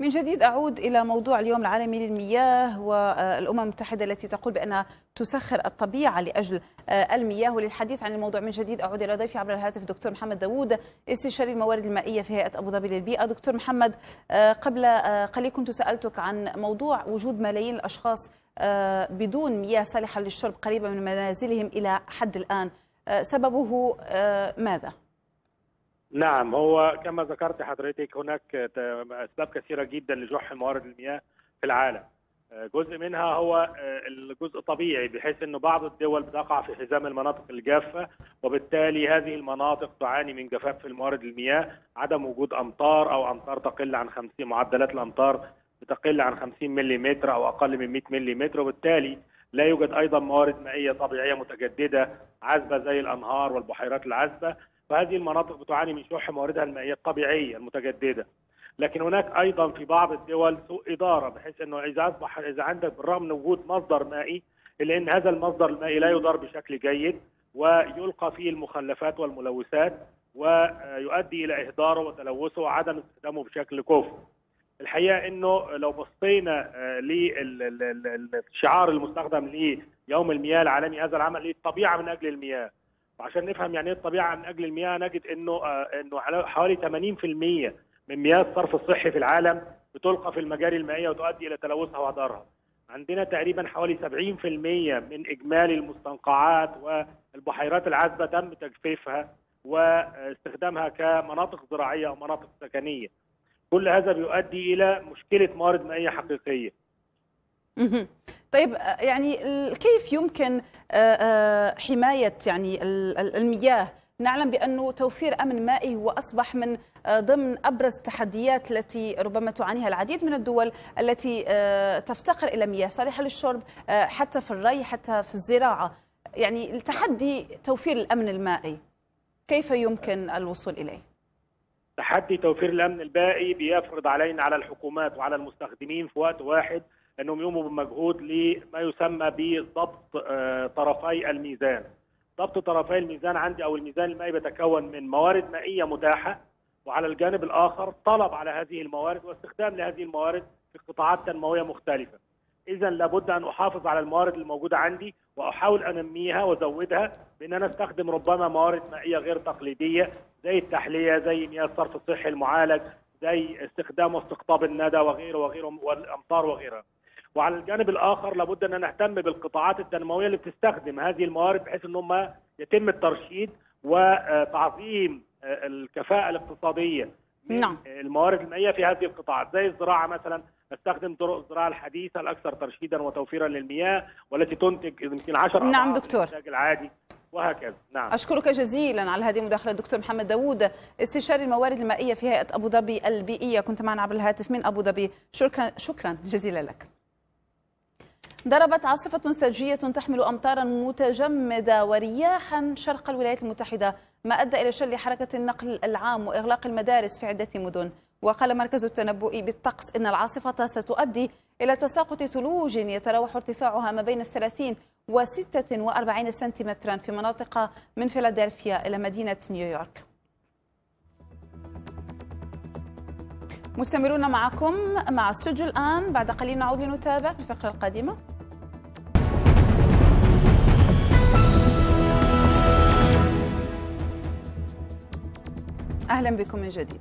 من جديد أعود إلى موضوع اليوم العالمي للمياه والأمم المتحدة التي تقول بأنها تسخر الطبيعة لأجل آه، المياه وللحديث عن الموضوع من جديد أعود إلى ضيفي عبر الهاتف دكتور محمد داوود استشاري الموارد المائية في هيئة أبو ظبي للبيئة دكتور محمد آه، قبل آه، قليل كنت سألتك عن موضوع وجود ملايين الأشخاص بدون مياه صالحة للشرب قريبة من منازلهم إلى حد الآن سببه ماذا؟ نعم هو كما ذكرت حضرتك هناك اسباب كثيره جدا لجح موارد المياه في العالم آه، جزء منها هو آه، الجزء الطبيعي بحيث انه بعض الدول بتقع في حزام المناطق الجافه وبالتالي هذه المناطق تعاني من جفاف في الموارد المياه عدم وجود امطار او امطار تقل عن 50 معدلات الامطار بتقل عن 50 ملم او اقل من 100 ملم وبالتالي لا يوجد ايضا موارد مائيه طبيعيه متجدده عذبه زي الانهار والبحيرات العذبه فهذه المناطق بتعاني من شح مواردها المائيه الطبيعيه المتجدده لكن هناك ايضا في بعض الدول سوء اداره بحيث انه اذا اصبح اذا عندك بالرغم من وجود مصدر مائي الا ان هذا المصدر المائي لا يدار بشكل جيد ويلقى فيه المخلفات والملوثات ويؤدي الى اهداره وتلوثه وعدم استخدامه بشكل كفء. الحقيقه انه لو بصينا آه، للشعار المستخدم ليوم المياه العالمي هذا العمل للطبيعه من اجل المياه وعشان نفهم يعني ايه الطبيعه من اجل المياه نجد انه آه، انه حوالي 80% من مياه الصرف الصحي في العالم بتلقى في المجاري المائيه وتؤدي الى تلوثها وهدرها. عندنا تقريبا حوالي 70% من اجمالي المستنقعات والبحيرات العذبه تم تجفيفها واستخدامها كمناطق زراعيه او مناطق سكنيه. كل هذا بيؤدي الى مشكله موارد مائيه حقيقيه. طيب يعني كيف يمكن آه، آه، حمايه يعني المياه نعلم بانه توفير أمن مائي هو أصبح من آه، ضمن أبرز التحديات التي ربما تعانيها العديد من الدول التي تفتقر إلى مياه صالحة للشرب حتى في الري حتى في الزراعة يعني التحدي توفير الأمن المائي كيف يمكن الوصول إليه؟ تحدي توفير الأمن المائي بيفرض علينا على الحكومات وعلى المستخدمين في وقت واحد انهم يقوموا بمجهود لما يسمى بضبط آه، طرفي الميزان. ضبط طرفي الميزان عندي او الميزان المائي بيتكون من موارد مائيه متاحه وعلى الجانب الاخر طلب على هذه الموارد واستخدام لهذه الموارد في قطاعات تنمويه مختلفه. اذا لابد ان احافظ على الموارد الموجوده عندي واحاول انميها وازودها بان انا استخدم ربما موارد مائيه غير تقليديه زي التحليه زي مياه الصرف الصحي المعالج زي استخدام واستقطاب الندى وغيره وغيره والامطار وغيرها. وعلى الجانب الاخر لابد ان نهتم بالقطاعات التنمويه اللي بتستخدم هذه الموارد بحيث ان هم يتم الترشيد وتعظيم آه، الكفاءه الاقتصاديه من نعم. الموارد المائيه في هذه القطاعات زي الزراعه مثلا نستخدم طرق الزراعه الحديثه الاكثر ترشيدا وتوفيرا للمياه والتي تنتج يمكن 10 نعم دكتور العادي وهكذا نعم اشكرك جزيلا على هذه المداخله الدكتور محمد داوود استشاري الموارد المائيه في هيئه ابو ظبي البيئيه كنت معنا عبر الهاتف من ابو ظبي شكرا شكرا جزيلا لك ضربت عاصفة ثلجية تحمل أمطارا متجمدة ورياحا شرق الولايات المتحدة ما أدى إلى شل حركة النقل العام وإغلاق المدارس في عدة مدن وقال مركز التنبؤ بالطقس إن العاصفة ستؤدي إلى تساقط ثلوج يتراوح ارتفاعها ما بين 30 و 46 سنتيمترا في مناطق من فيلادلفيا إلى مدينة نيويورك مستمرون معكم مع السجل الآن بعد قليل نعود لنتابع الفقرة القادمة أهلا بكم من جديد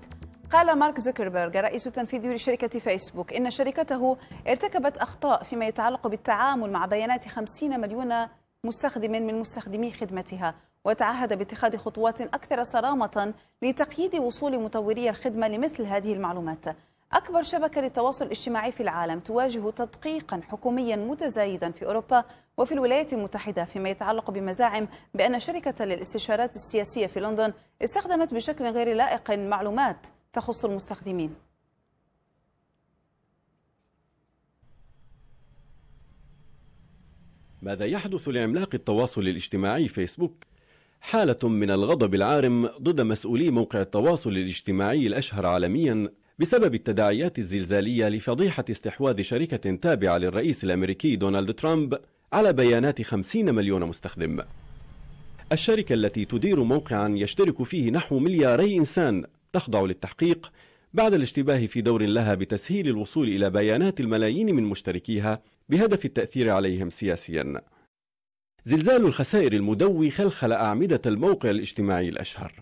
قال مارك زوكربيرغ رئيس التنفيذي لشركة فيسبوك إن شركته ارتكبت أخطاء فيما يتعلق بالتعامل مع بيانات 50 مليون مستخدم من مستخدمي خدمتها وتعهد باتخاذ خطوات أكثر صرامة لتقييد وصول مطوري الخدمة لمثل هذه المعلومات أكبر شبكة للتواصل الاجتماعي في العالم تواجه تدقيقا حكوميا متزايدا في أوروبا وفي الولايات المتحدة فيما يتعلق بمزاعم بأن شركة للاستشارات السياسية في لندن استخدمت بشكل غير لائق معلومات تخص المستخدمين ماذا يحدث لعملاق التواصل الاجتماعي فيسبوك؟ حالة من الغضب العارم ضد مسؤولي موقع التواصل الاجتماعي الأشهر عالميا بسبب التداعيات الزلزالية لفضيحة استحواذ شركة تابعة للرئيس الأمريكي دونالد ترامب على بيانات 50 مليون مستخدم الشركة التي تدير موقعا يشترك فيه نحو ملياري إنسان تخضع للتحقيق بعد الاشتباه في دور لها بتسهيل الوصول إلى بيانات الملايين من مشتركيها بهدف التأثير عليهم سياسيا زلزال الخسائر المدوي خلخل أعمدة الموقع الاجتماعي الأشهر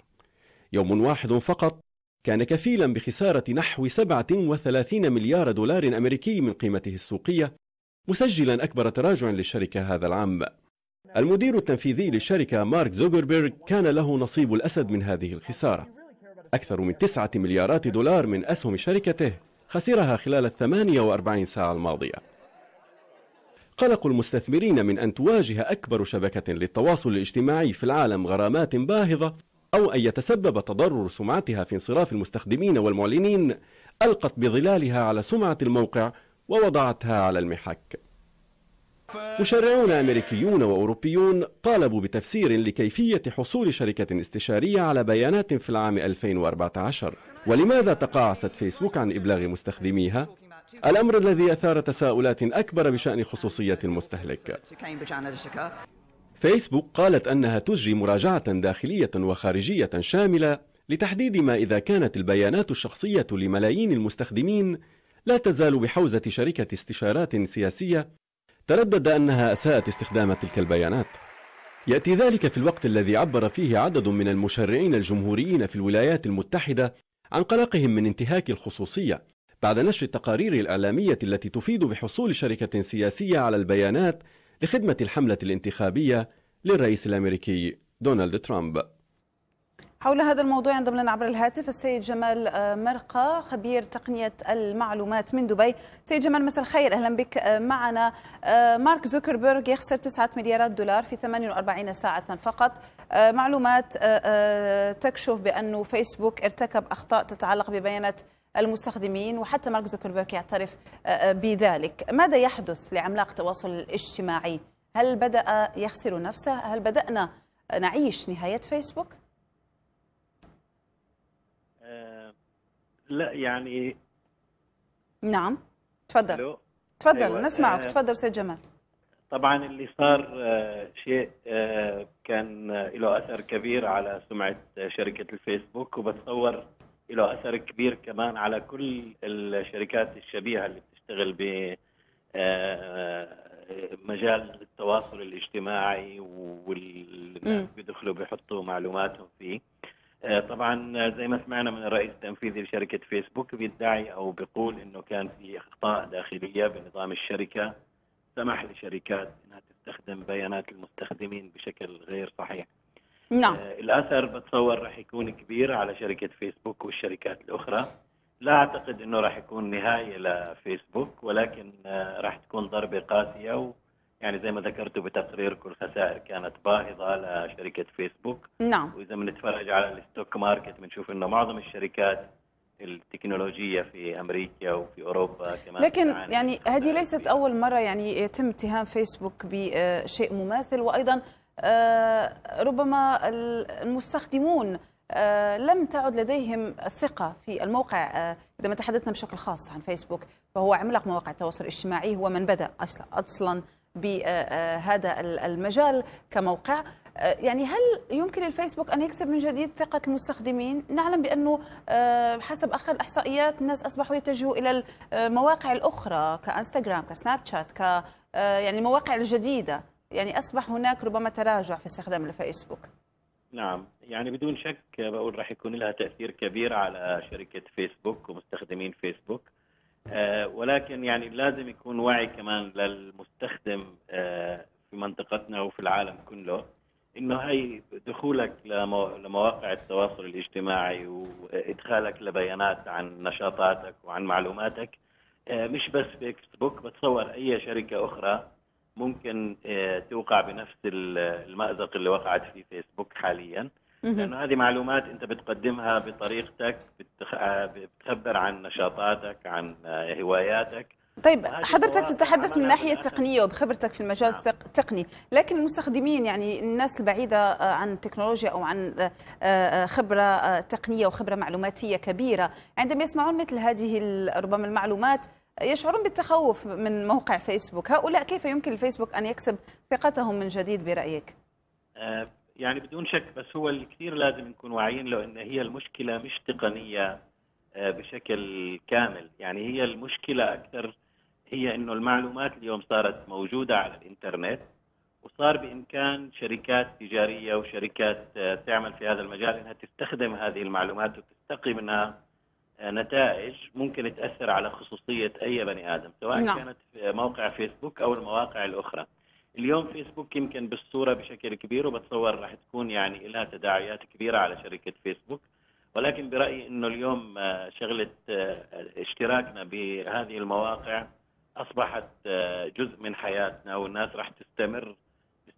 يوم واحد فقط كان كفيلا بخسارة نحو 37 مليار دولار أمريكي من قيمته السوقية مسجلا أكبر تراجع للشركة هذا العام المدير التنفيذي للشركة مارك زوبربيرغ كان له نصيب الأسد من هذه الخسارة أكثر من 9 مليارات دولار من أسهم شركته خسرها خلال ال 48 ساعة الماضية قلق المستثمرين من أن تواجه أكبر شبكة للتواصل الاجتماعي في العالم غرامات باهظة أو أن يتسبب تضرر سمعتها في انصراف المستخدمين والمعلنين ألقت بظلالها على سمعة الموقع ووضعتها على المحك مشرعون أمريكيون وأوروبيون طالبوا بتفسير لكيفية حصول شركة استشارية على بيانات في العام 2014 ولماذا تقاعست فيسبوك عن إبلاغ مستخدميها؟ الأمر الذي أثار تساؤلات أكبر بشأن خصوصية المستهلك فيسبوك قالت أنها تجري مراجعة داخلية وخارجية شاملة لتحديد ما إذا كانت البيانات الشخصية لملايين المستخدمين لا تزال بحوزة شركة استشارات سياسية تردد أنها أساءت استخدام تلك البيانات يأتي ذلك في الوقت الذي عبر فيه عدد من المشرعين الجمهوريين في الولايات المتحدة عن قلقهم من انتهاك الخصوصية بعد نشر التقارير الإعلامية التي تفيد بحصول شركة سياسية على البيانات لخدمة الحملة الانتخابية للرئيس الأمريكي دونالد ترامب حول هذا الموضوع ينضم لنا عبر الهاتف السيد جمال آه، مرقة خبير تقنية المعلومات من دبي سيد جمال مساء الخير أهلا بك آه، معنا آه، مارك زوكربيرغ يخسر 9 مليارات دولار في 48 ساعة فقط معلومات تكشف بأن فيسبوك ارتكب أخطاء تتعلق ببيانات المستخدمين وحتى مارك زوكربيرغ يعترف آه، آه، بذلك ماذا يحدث لعملاق التواصل الاجتماعي هل بدأ يخسر نفسه هل بدأنا نعيش نهاية فيسبوك آه، لا يعني نعم تفضل هلو. تفضل أيوة. نسمعك تفضل استاذ جمال طبعا اللي صار شيء كان له اثر كبير على سمعه شركه الفيسبوك وبتصور له اثر كبير كمان على كل الشركات الشبيهه اللي بتشتغل ب آه، مجال التواصل الاجتماعي والناس بيدخلوا بيحطوا معلوماتهم فيه آه، طبعا زي ما سمعنا من الرئيس التنفيذي لشركه فيسبوك بيدعي او بيقول انه كان في اخطاء داخليه بنظام الشركه سمح لشركات انها تستخدم بيانات المستخدمين بشكل غير صحيح. نعم آه، الاثر بتصور راح يكون كبير على شركه فيسبوك والشركات الاخرى لا اعتقد انه راح يكون نهايه لفيسبوك ولكن آه، راح تكون ضربه قاسيه و يعني زي ما ذكرتوا بتقريركم الخسائر كانت باهظه لشركه فيسبوك نعم واذا بنتفرج على الستوك ماركت بنشوف انه معظم الشركات التكنولوجيه في امريكا وفي اوروبا كمان لكن يعني هذه آه، ليست اول مره يعني يتم اتهام فيسبوك بشيء مماثل وايضا آه، ربما المستخدمون آه، لم تعد لديهم الثقة في الموقع عندما آه، تحدثنا بشكل خاص عن فيسبوك فهو عملاق مواقع التواصل الاجتماعي هو من بدأ أصلا بهذا المجال كموقع يعني هل يمكن الفيسبوك أن يكسب من جديد ثقة المستخدمين؟ نعلم بأنه حسب آخر الإحصائيات الناس أصبحوا يتجهوا إلى المواقع الأخرى كإنستغرام كسناب شات ك يعني المواقع الجديدة يعني أصبح هناك ربما تراجع في استخدام الفيسبوك نعم يعني بدون شك بقول راح يكون لها تأثير كبير على شركة فيسبوك ومستخدمين فيسبوك آه ولكن يعني لازم يكون وعي كمان للمستخدم آه في منطقتنا وفي العالم كله انه هي دخولك لمواقع التواصل الاجتماعي وادخالك لبيانات عن نشاطاتك وعن معلوماتك آه، مش بس فيسبوك بتصور اي شركه اخرى ممكن آه، توقع بنفس المأزق اللي وقعت فيه فيسبوك حاليا لأنه هذه معلومات أنت بتقدمها بطريقتك آه، بتخبر عن نشاطاتك عن آه، هواياتك طيب حضرتك تتحدث من ناحية تقنية وبخبرتك في المجال نعم. التقني لكن المستخدمين يعني الناس البعيدة عن التكنولوجيا أو عن خبرة تقنية وخبرة معلوماتية كبيرة عندما يسمعون مثل هذه ربما المعلومات يشعرون بالتخوف من موقع فيسبوك هؤلاء كيف يمكن لفيسبوك أن يكسب ثقتهم من جديد برأيك؟ آه، يعني بدون شك بس هو الكثير لازم نكون واعيين له ان هي المشكله مش تقنيه آه، بشكل كامل يعني هي المشكله اكثر هي انه المعلومات اليوم صارت موجوده على الانترنت وصار بامكان شركات تجاريه وشركات آه، تعمل في هذا المجال انها تستخدم هذه المعلومات وتستقي منها نتائج ممكن تاثر على خصوصيه اي بني ادم سواء نعم. كانت في موقع فيسبوك او المواقع الاخرى اليوم فيسبوك يمكن بالصوره بشكل كبير وبتصور راح تكون يعني لها تداعيات كبيره على شركه فيسبوك ولكن برايي انه اليوم آه، شغله آه، اشتراكنا بهذه المواقع اصبحت آه، جزء من حياتنا والناس راح تستمر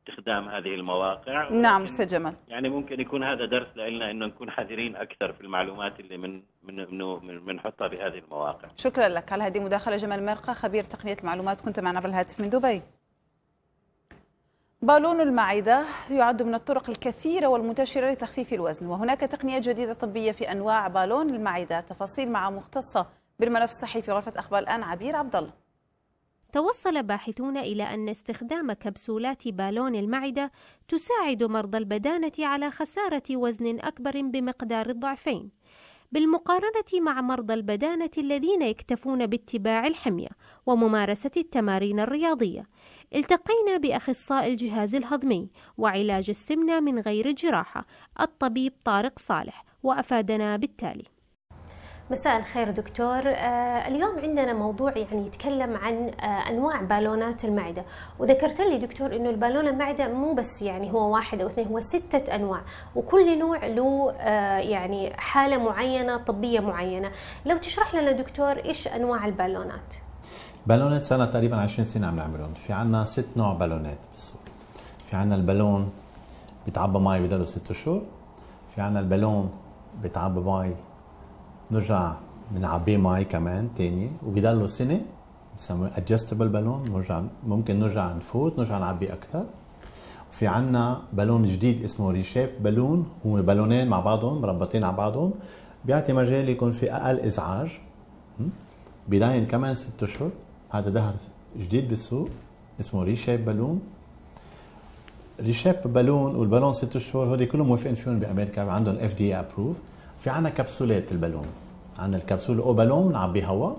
استخدام هذه المواقع نعم استاذ جمال يعني ممكن يكون هذا درس لنا انه نكون حذرين اكثر في المعلومات اللي من من بنحطها بهذه المواقع شكرا لك على هذه المداخله جمال مرقه خبير تقنيه المعلومات كنت معنا بالهاتف من دبي بالون المعدة يعد من الطرق الكثيرة والمنتشرة لتخفيف الوزن وهناك تقنيات جديدة طبية في أنواع بالون المعدة تفاصيل مع مختصة بالملف الصحي في غرفة أخبار الآن عبير عبد الله توصل باحثون إلى أن استخدام كبسولات بالون المعدة تساعد مرضى البدانة على خسارة وزن أكبر بمقدار الضعفين، بالمقارنة مع مرضى البدانة الذين يكتفون باتباع الحمية وممارسة التمارين الرياضية. التقينا بأخصائي الجهاز الهضمي وعلاج السمنة من غير جراحة، الطبيب طارق صالح، وأفادنا بالتالي: مساء الخير دكتور آه، اليوم عندنا موضوع يعني يتكلم عن آه، انواع بالونات المعده وذكرت لي دكتور انه البالون المعده مو بس يعني هو واحد او اثنين هو سته انواع وكل نوع له آه، يعني حاله معينه طبيه معينه لو تشرح لنا دكتور ايش انواع البالونات بالونات صار تقريبا 20 سنه عم نعملهم في عندنا ست نوع بالونات بالسوق في عندنا البالون بيتعبى مي بضله ست شهور في عندنا البالون بيتعبى مي نرجع بنعبيه مي كمان تاني وبيضلوا سنه بسموه ادجستبل بالون بنرجع ممكن نرجع نفوت نرجع نعبيه اكثر وفي عنا بالون جديد اسمه ريشيب بالون هو بالونين مع بعضهم مربطين على بعضهم بيعطي مجال يكون في اقل ازعاج بداين كمان ست اشهر هذا دهر جديد بالسوق اسمه ريشيب بالون ريشيب بالون والبالون ست اشهر هودي كلهم موافقين فيهم بامريكا عندهم اف دي ابروف في عنا كبسولات البالون عنا الكبسولة او بالون بنعبي هواء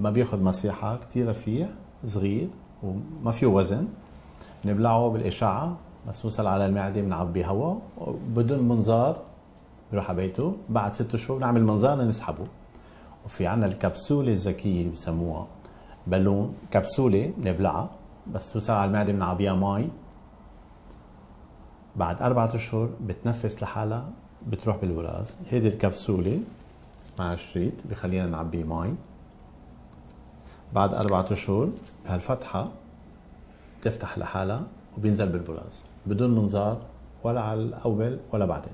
ما بياخذ مساحة كتير رفيع صغير وما فيه وزن نبلعه بالإشعة بس وصل على المعدة بنعبي هواء بدون منظار بروح على بيته بعد ست شهور بنعمل منظار نسحبه وفي عنا الكبسولة الذكية اللي بسموها بالون كبسولة بنبلعها بس توصل على المعدة بنعبيها مي بعد أربعة أشهر بتنفس لحالها بتروح بالوراث هيدي الكبسوله مع الشريط بخلينا نعبيه مي بعد أربعة أشهر هالفتحة بتفتح لحالها وبينزل بالبراز بدون منظار ولا على الأول ولا بعدين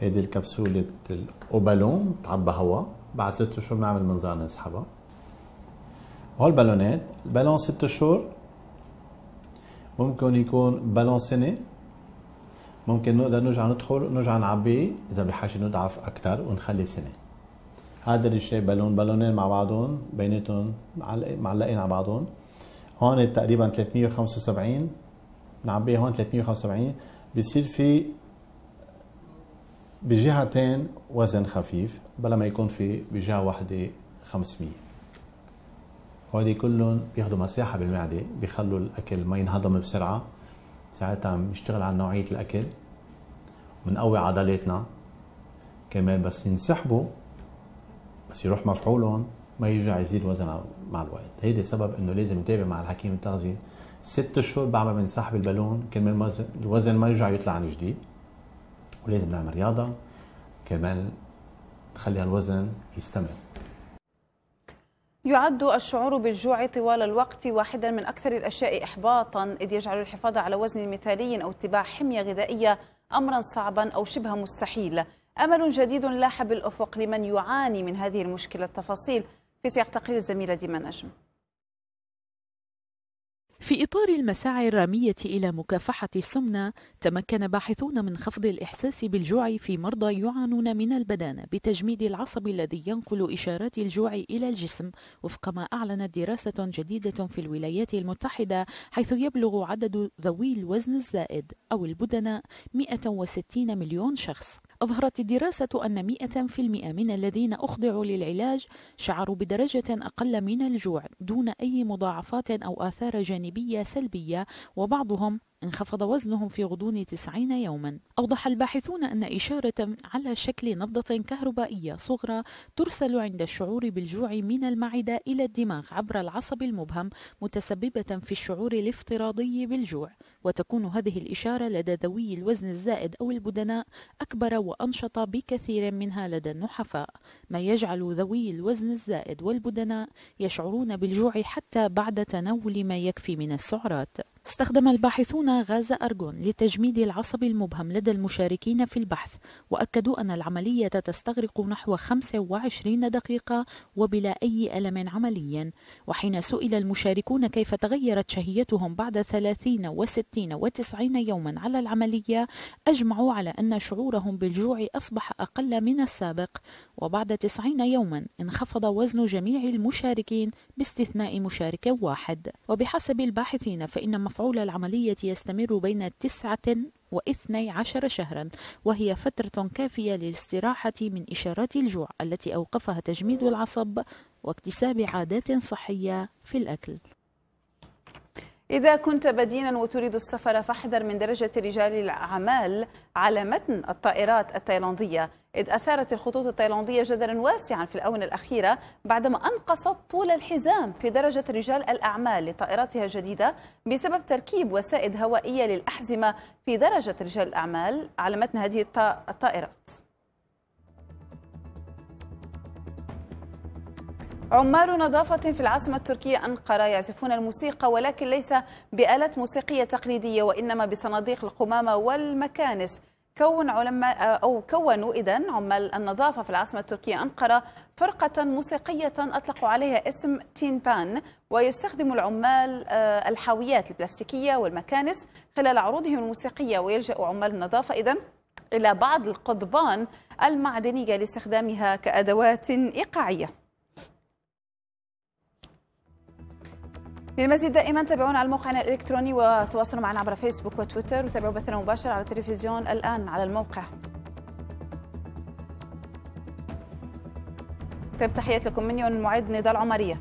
هيدي الكبسولة الأوبالون بتعبى هواء بعد ست أشهر بنعمل منظار نسحبها هول بالونات البالون ست أشهر ممكن يكون بالون سنة ممكن نقدر نرجع ندخل ونرجع نعبيه اذا بحاجه نضعف اكثر ونخلي سنه هذا اللي شايف بالون بالونين مع بعضهم بيناتهم معلقين على بعضهم هون تقريبا 375 نعبيه هون 375 بصير في بجهتين وزن خفيف بلا ما يكون في بجهه واحده 500 هودي كلهم بياخذوا مساحه بالمعده بيخلوا الاكل ما ينهضم بسرعه ساعتها عم نشتغل على نوعية الأكل ونقوي عضلاتنا كمان بس ينسحبوا بس يروح مفعولهم ما يرجع يزيد وزن مع الوقت هيدي سبب انه لازم نتابع مع الحكيم التغذية ست اشهر بعد ما بنسحب البالون كرمال الوزن ما يرجع يطلع عن جديد ولازم نعمل رياضة كرمال نخلي هالوزن يستمر يعد الشعور بالجوع طوال الوقت واحدا من أكثر الأشياء إحباطا إذ يجعل الحفاظ على وزن مثالي أو اتباع حمية غذائية أمرا صعبا أو شبه مستحيل أمل جديد لاح بالأفق لمن يعاني من هذه المشكلة التفاصيل في سياق تقرير الزميلة ديما نجم في إطار المساعي الرامية إلى مكافحة السمنة، تمكن باحثون من خفض الإحساس بالجوع في مرضى يعانون من البدانة بتجميد العصب الذي ينقل إشارات الجوع إلى الجسم، وفق ما أعلنت دراسة جديدة في الولايات المتحدة، حيث يبلغ عدد ذوي الوزن الزائد أو البدناء 160 مليون شخص. أظهرت الدراسة أن 100% من الذين أخضعوا للعلاج شعروا بدرجة أقل من الجوع دون أي مضاعفات أو آثار جانبية سلبية وبعضهم انخفض وزنهم في غضون 90 يوما أوضح الباحثون أن إشارة على شكل نبضة كهربائية صغرى ترسل عند الشعور بالجوع من المعدة إلى الدماغ عبر العصب المبهم متسببة في الشعور الافتراضي بالجوع وتكون هذه الإشارة لدى ذوي الوزن الزائد أو البدناء أكبر وأنشط بكثير منها لدى النحفاء ما يجعل ذوي الوزن الزائد والبدناء يشعرون بالجوع حتى بعد تناول ما يكفي من السعرات استخدم الباحثون غاز أرجون لتجميد العصب المبهم لدى المشاركين في البحث وأكدوا أن العملية تستغرق نحو 25 دقيقة وبلا أي ألم عملي وحين سئل المشاركون كيف تغيرت شهيتهم بعد 30 و60 و90 يوما على العملية أجمعوا على أن شعورهم بالجوع أصبح أقل من السابق وبعد 90 يوما انخفض وزن جميع المشاركين باستثناء مشارك واحد وبحسب الباحثين فإن مفعول العملية يستمر بين تسعة واثني عشر شهرا وهي فترة كافية للاستراحة من إشارات الجوع التي أوقفها تجميد العصب واكتساب عادات صحية في الأكل إذا كنت بدينا وتريد السفر فاحذر من درجة رجال الأعمال على متن الطائرات التايلاندية إذ أثارت الخطوط التايلاندية جدلا واسعا في الآونة الأخيرة بعدما أنقصت طول الحزام في درجة رجال الأعمال لطائراتها الجديدة بسبب تركيب وسائد هوائية للأحزمة في درجة رجال الأعمال على متن هذه الطائرات عمال نظافة في العاصمة التركية أنقرة يعزفون الموسيقى ولكن ليس بآلات موسيقية تقليدية وإنما بصناديق القمامة والمكانس كون علماء أو كونوا إذا عمال النظافة في العاصمة التركية أنقرة فرقة موسيقية أطلقوا عليها اسم بان ويستخدم العمال آه، الحاويات البلاستيكية والمكانس خلال عروضهم الموسيقية ويلجأ عمال النظافة إذا إلى بعض القضبان المعدنية لاستخدامها كأدوات إيقاعية للمزيد دائما تابعونا على موقعنا الالكتروني وتواصلوا معنا عبر فيسبوك وتويتر وتابعوا بثنا مباشر على التلفزيون الان على الموقع طيب تحيات لكم مني والمعد نضال عمريه